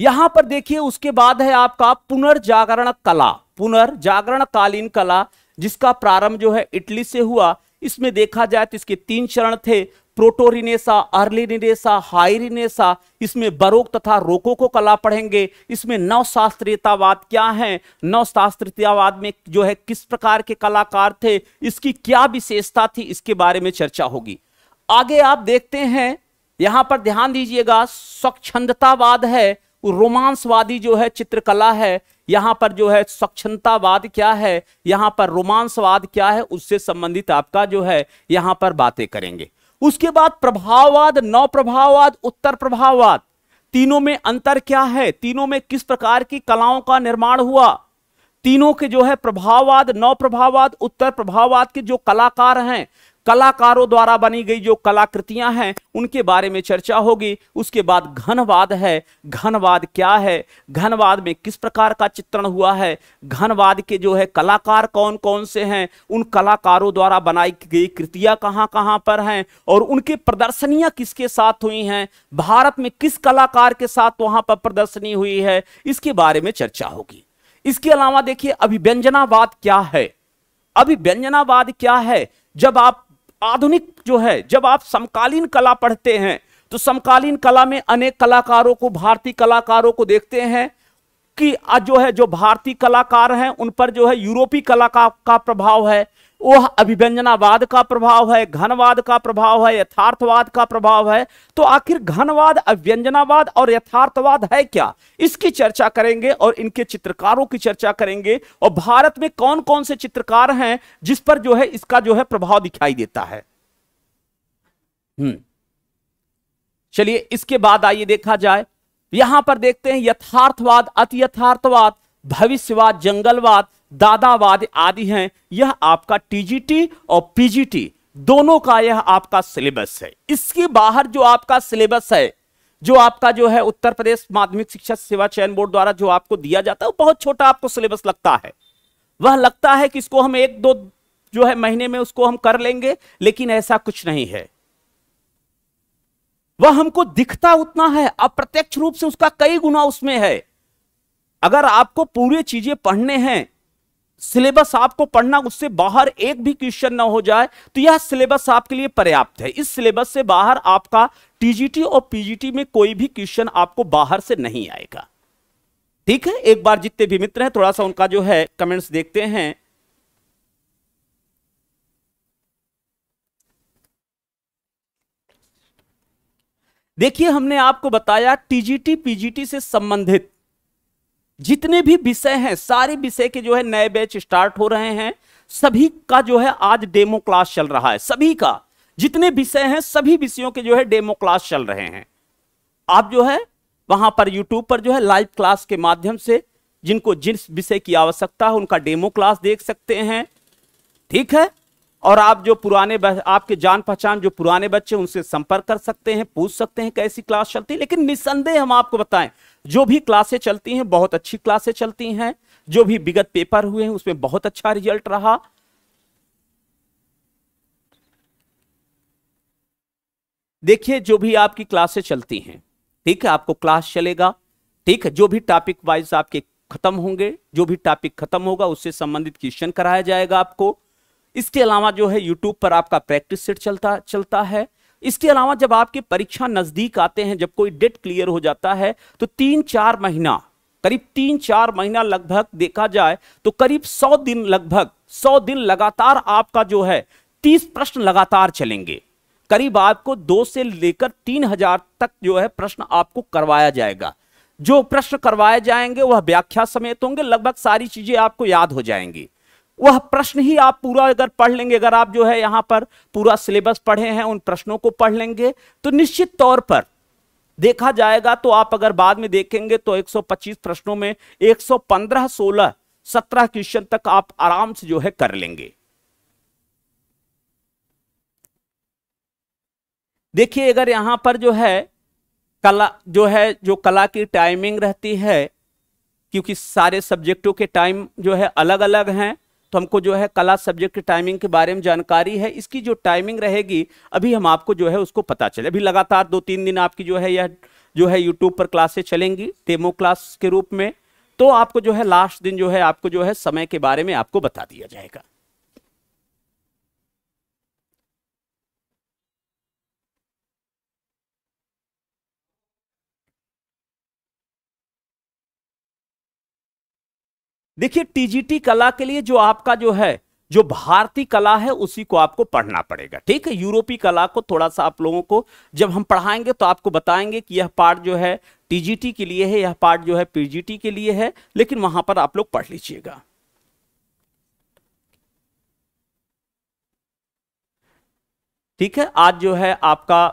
यहां पर देखिए उसके बाद है आपका पुनर्जागरण कला पुनर्जागरण कालीन कला जिसका प्रारंभ जो है इटली से हुआ इसमें देखा जाए तो इसके तीन चरण थे proto renaissance early renaissance high renaissance इसमें बरोक तथा रोको को कला पढ़ेंगे इसमें नव शास्त्रीयतावाद क्या है नव शास्त्रीयतावाद में जो है किस प्रकार के कलाकार थे इसकी क्या विशेषता थी इसके बारे में चर्चा होगी आगे आप देखते हैं यहां पर ध्यान दीजिएगा स्वच्छंदतावाद है रोमांसवादी जो है चित्रकला है यहां पर जो है स्वच्छतावाद क्या है यहां पर रोमांसवाद क्या है उससे संबंधित आपका जो है यहां पर बातें करेंगे उसके बाद प्रभाववाद नौ प्रभाववाद उत्तर प्रभाववाद तीनों में अंतर क्या है तीनों में किस प्रकार की कलाओं का निर्माण हुआ तीनों के जो है प्रभाववाद नौ प्रभाववाद उत्तर प्रभाववाद के जो कलाकार हैं कलाकारों द्वारा बनी गई जो कलाकृतियां हैं उनके बारे में चर्चा होगी उसके बाद घनवाद है घनवाद क्या है घनवाद में किस प्रकार का चित्रण हुआ है घनवाद के जो है कलाकार कौन कौन से हैं उन कलाकारों द्वारा बनाई गई कृतियां कहाँ कहाँ पर हैं और उनके प्रदर्शनियां किसके साथ हुई हैं भारत में किस कलाकार के साथ वहां पर प्रदर्शनी हुई है इसके बारे में चर्चा होगी इसके अलावा देखिए अभिव्यंजनावाद क्या है अभिव्यंजनावाद क्या है जब आप आधुनिक जो है जब आप समकालीन कला पढ़ते हैं तो समकालीन कला में अनेक कलाकारों को भारतीय कलाकारों को देखते हैं कि आज जो है जो भारतीय कलाकार हैं उन पर जो है यूरोपीय कला का, का प्रभाव है वह अभिव्यंजनावाद का प्रभाव है घनवाद का प्रभाव है यथार्थवाद का प्रभाव है तो आखिर घनवाद अभ्यंजनावाद और यथार्थवाद है क्या इसकी चर्चा करेंगे और इनके चित्रकारों की चर्चा करेंगे और भारत में कौन कौन से चित्रकार हैं जिस पर जो है इसका जो है प्रभाव दिखाई देता है हम्म चलिए इसके बाद आइए देखा जाए यहां पर देखते हैं यथार्थवाद अति यथार्थवाद भविष्यवाद जंगलवाद दादावाद आदि हैं यह आपका टीजीटी और पीजीटी दोनों का यह आपका सिलेबस है इसके बाहर जो आपका सिलेबस है जो आपका जो है उत्तर प्रदेश माध्यमिक शिक्षा सेवा चयन बोर्ड द्वारा जो आपको दिया जाता है वो बहुत छोटा आपको सिलेबस लगता है वह लगता है कि इसको हम एक दो जो है महीने में उसको हम कर लेंगे लेकिन ऐसा कुछ नहीं है वह हमको दिखता उतना है अप्रत्यक्ष रूप से उसका कई गुना उसमें है अगर आपको पूरी चीजें पढ़ने हैं सिलेबस आपको पढ़ना उससे बाहर एक भी क्वेश्चन ना हो जाए तो यह सिलेबस आपके लिए पर्याप्त है इस सिलेबस से बाहर आपका टीजीटी और पीजीटी में कोई भी क्वेश्चन आपको बाहर से नहीं आएगा ठीक है एक बार जितने भी मित्र हैं थोड़ा सा उनका जो है कमेंट्स देखते हैं देखिए हमने आपको बताया टीजीटी पीजीटी से संबंधित जितने भी विषय हैं सारे विषय के जो है नए बैच स्टार्ट हो रहे हैं सभी का जो है आज डेमो क्लास चल रहा है सभी का जितने विषय हैं सभी विषयों के जो है डेमो क्लास चल रहे हैं आप जो है वहां पर यूट्यूब पर जो है लाइव क्लास के माध्यम से जिनको जिस विषय की आवश्यकता है उनका डेमो क्लास देख सकते हैं ठीक है और आप जो पुराने आपके जान पहचान जो पुराने बच्चे उनसे संपर्क कर सकते हैं पूछ सकते हैं कैसी क्लास चलती है लेकिन निसंदेह हम आपको बताएं जो भी क्लासें चलती हैं बहुत अच्छी क्लासें चलती हैं जो भी विगत पेपर हुए हैं उसमें बहुत अच्छा रिजल्ट रहा देखिए जो भी आपकी क्लासें चलती हैं ठीक है आपको क्लास चलेगा ठीक है जो भी टॉपिक वाइज आपके खत्म होंगे जो भी टॉपिक खत्म होगा उससे संबंधित क्वेश्चन कराया जाएगा आपको इसके अलावा जो है यूट्यूब पर आपका प्रैक्टिस सेट चलता चलता है इसके अलावा जब आपके परीक्षा नज़दीक आते हैं जब कोई डेट क्लियर हो जाता है तो तीन चार महीना करीब तीन चार महीना लगभग देखा जाए तो करीब सौ दिन लगभग सौ दिन लगातार आपका जो है तीस प्रश्न लगातार चलेंगे करीब आपको दो से लेकर तीन हजार तक जो है प्रश्न आपको करवाया जाएगा जो प्रश्न करवाए जाएंगे वह व्याख्या समेत होंगे लगभग सारी चीजें आपको याद हो जाएंगी वह प्रश्न ही आप पूरा अगर पढ़ लेंगे अगर आप जो है यहां पर पूरा सिलेबस पढ़े हैं उन प्रश्नों को पढ़ लेंगे तो निश्चित तौर पर देखा जाएगा तो आप अगर बाद में देखेंगे तो 125 प्रश्नों में 115 16 17 क्वेश्चन तक आप आराम से जो है कर लेंगे देखिए अगर यहां पर जो है कला जो है जो कला की टाइमिंग रहती है क्योंकि सारे सब्जेक्टों के टाइम जो है अलग अलग हैं तो हमको जो है कला सब्जेक्ट की टाइमिंग के बारे में जानकारी है इसकी जो टाइमिंग रहेगी अभी हम आपको जो है उसको पता चले अभी लगातार दो तीन दिन आपकी जो है यह जो है यूट्यूब पर क्लासेस चलेंगी डेमो क्लास के रूप में तो आपको जो है लास्ट दिन जो है आपको जो है समय के बारे में आपको बता दिया जाएगा देखिए टीजीटी कला के लिए जो आपका जो है जो भारतीय कला है उसी को आपको पढ़ना पड़ेगा ठीक है यूरोपीय कला को थोड़ा सा आप लोगों को जब हम पढ़ाएंगे तो आपको बताएंगे कि यह पार्ट जो है टीजीटी के लिए है यह पार्ट जो है पीजीटी के लिए है लेकिन वहां पर आप लोग पढ़ लीजिएगा ठीक है आज जो है आपका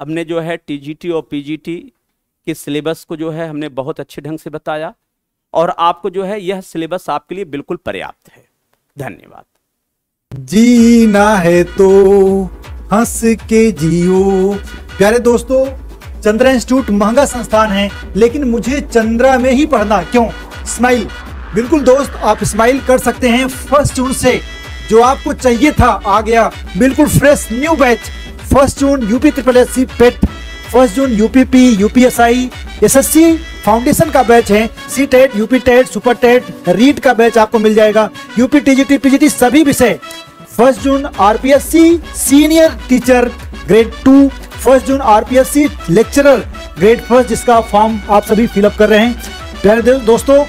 हमने जो है टीजीटी और पीजीटी के सिलेबस को जो है हमने बहुत अच्छे ढंग से बताया और आपको जो है यह सिलेबस आपके लिए बिल्कुल पर्याप्त है धन्यवाद जीना है तो हंस के जियो प्यारे दोस्तों चंद्रा इंस्टीट्यूट महंगा संस्थान है लेकिन मुझे चंद्रा में ही पढ़ना क्यों स्माइल बिल्कुल दोस्त आप स्माइल कर सकते हैं फर्स्ट जून से जो आपको चाहिए था आ गया बिल्कुल fresh new batch first June UP triple S C PET first June UPP UPSI SSC foundation का बैच है C TET e UP TET super TET REET का बैच आपको मिल जाएगा यूपी टीजीटी पीजीटी सभी विषय first June RPSC senior teacher grade two first June RPSC lecturer grade first जिसका form आप सभी फिलअप कर रहे हैं प्यारे दोस्तों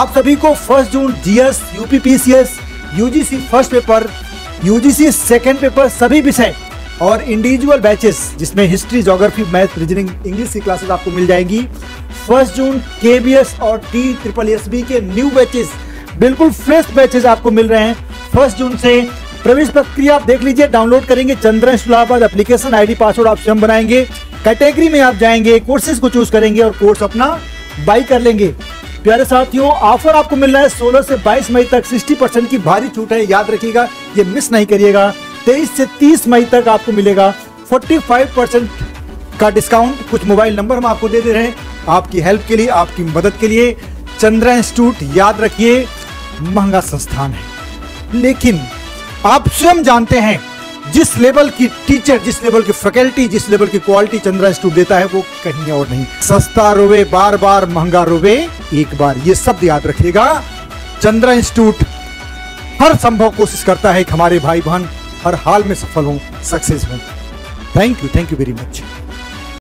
आप सभी को first June GS UPPCS UGC first paper UGC second paper सभी विषय और इंडिविजुअल बैचेस जिसमें history geography math reasoning English की क्लासेस आपको मिल जाएंगी फर्स्ट जून के बी एस और टी ट्रिपल एस बी के न्यू बैचेस बिल्कुल फ्रेश बैचेस आपको मिल रहे हैं फर्स्ट जून से प्रवेश प्रक्रिया आप देख लीजिए डाउनलोड करेंगे चंद्रन शुलाबाद एप्लीकेशन आई पासवर्ड आप स्वयं बनाएंगे कैटेगरी में आप जाएंगे कोर्सेज को चूज करेंगे और कोर्स अपना बाई कर लेंगे प्यारे साथियों ऑफर आपको मिल रहा है 16 से 22 मई तक 60 परसेंट की भारी छूट है याद रखिएगा ये मिस नहीं करिएगा तेईस से तीस मई तक आपको मिलेगा फोर्टी फाइव परसेंट का डिस्काउंट कुछ मोबाइल नंबर हम आपको दे दे रहे हैं आपकी हेल्प के लिए आपकी मदद के लिए चंद्रा इंस्टीट्यूट याद रखिए महंगा संस्थान है लेकिन आप स्वयं जानते हैं जिस लेवल की टीचर जिस लेवल की फैकल्टी जिस लेवल की क्वालिटी चंद्रा इंस्टीट्यूट देता है वो कहीं और नहीं सस्ता रोवे बार बार महंगा रोवे एक बार ये शब्द याद रखिएगा चंद्रा इंस्टीट्यूट हर संभव कोशिश करता है कि हमारे भाई बहन हर हाल में सफल हूँ सक्सेस हूँ thank you thank you very much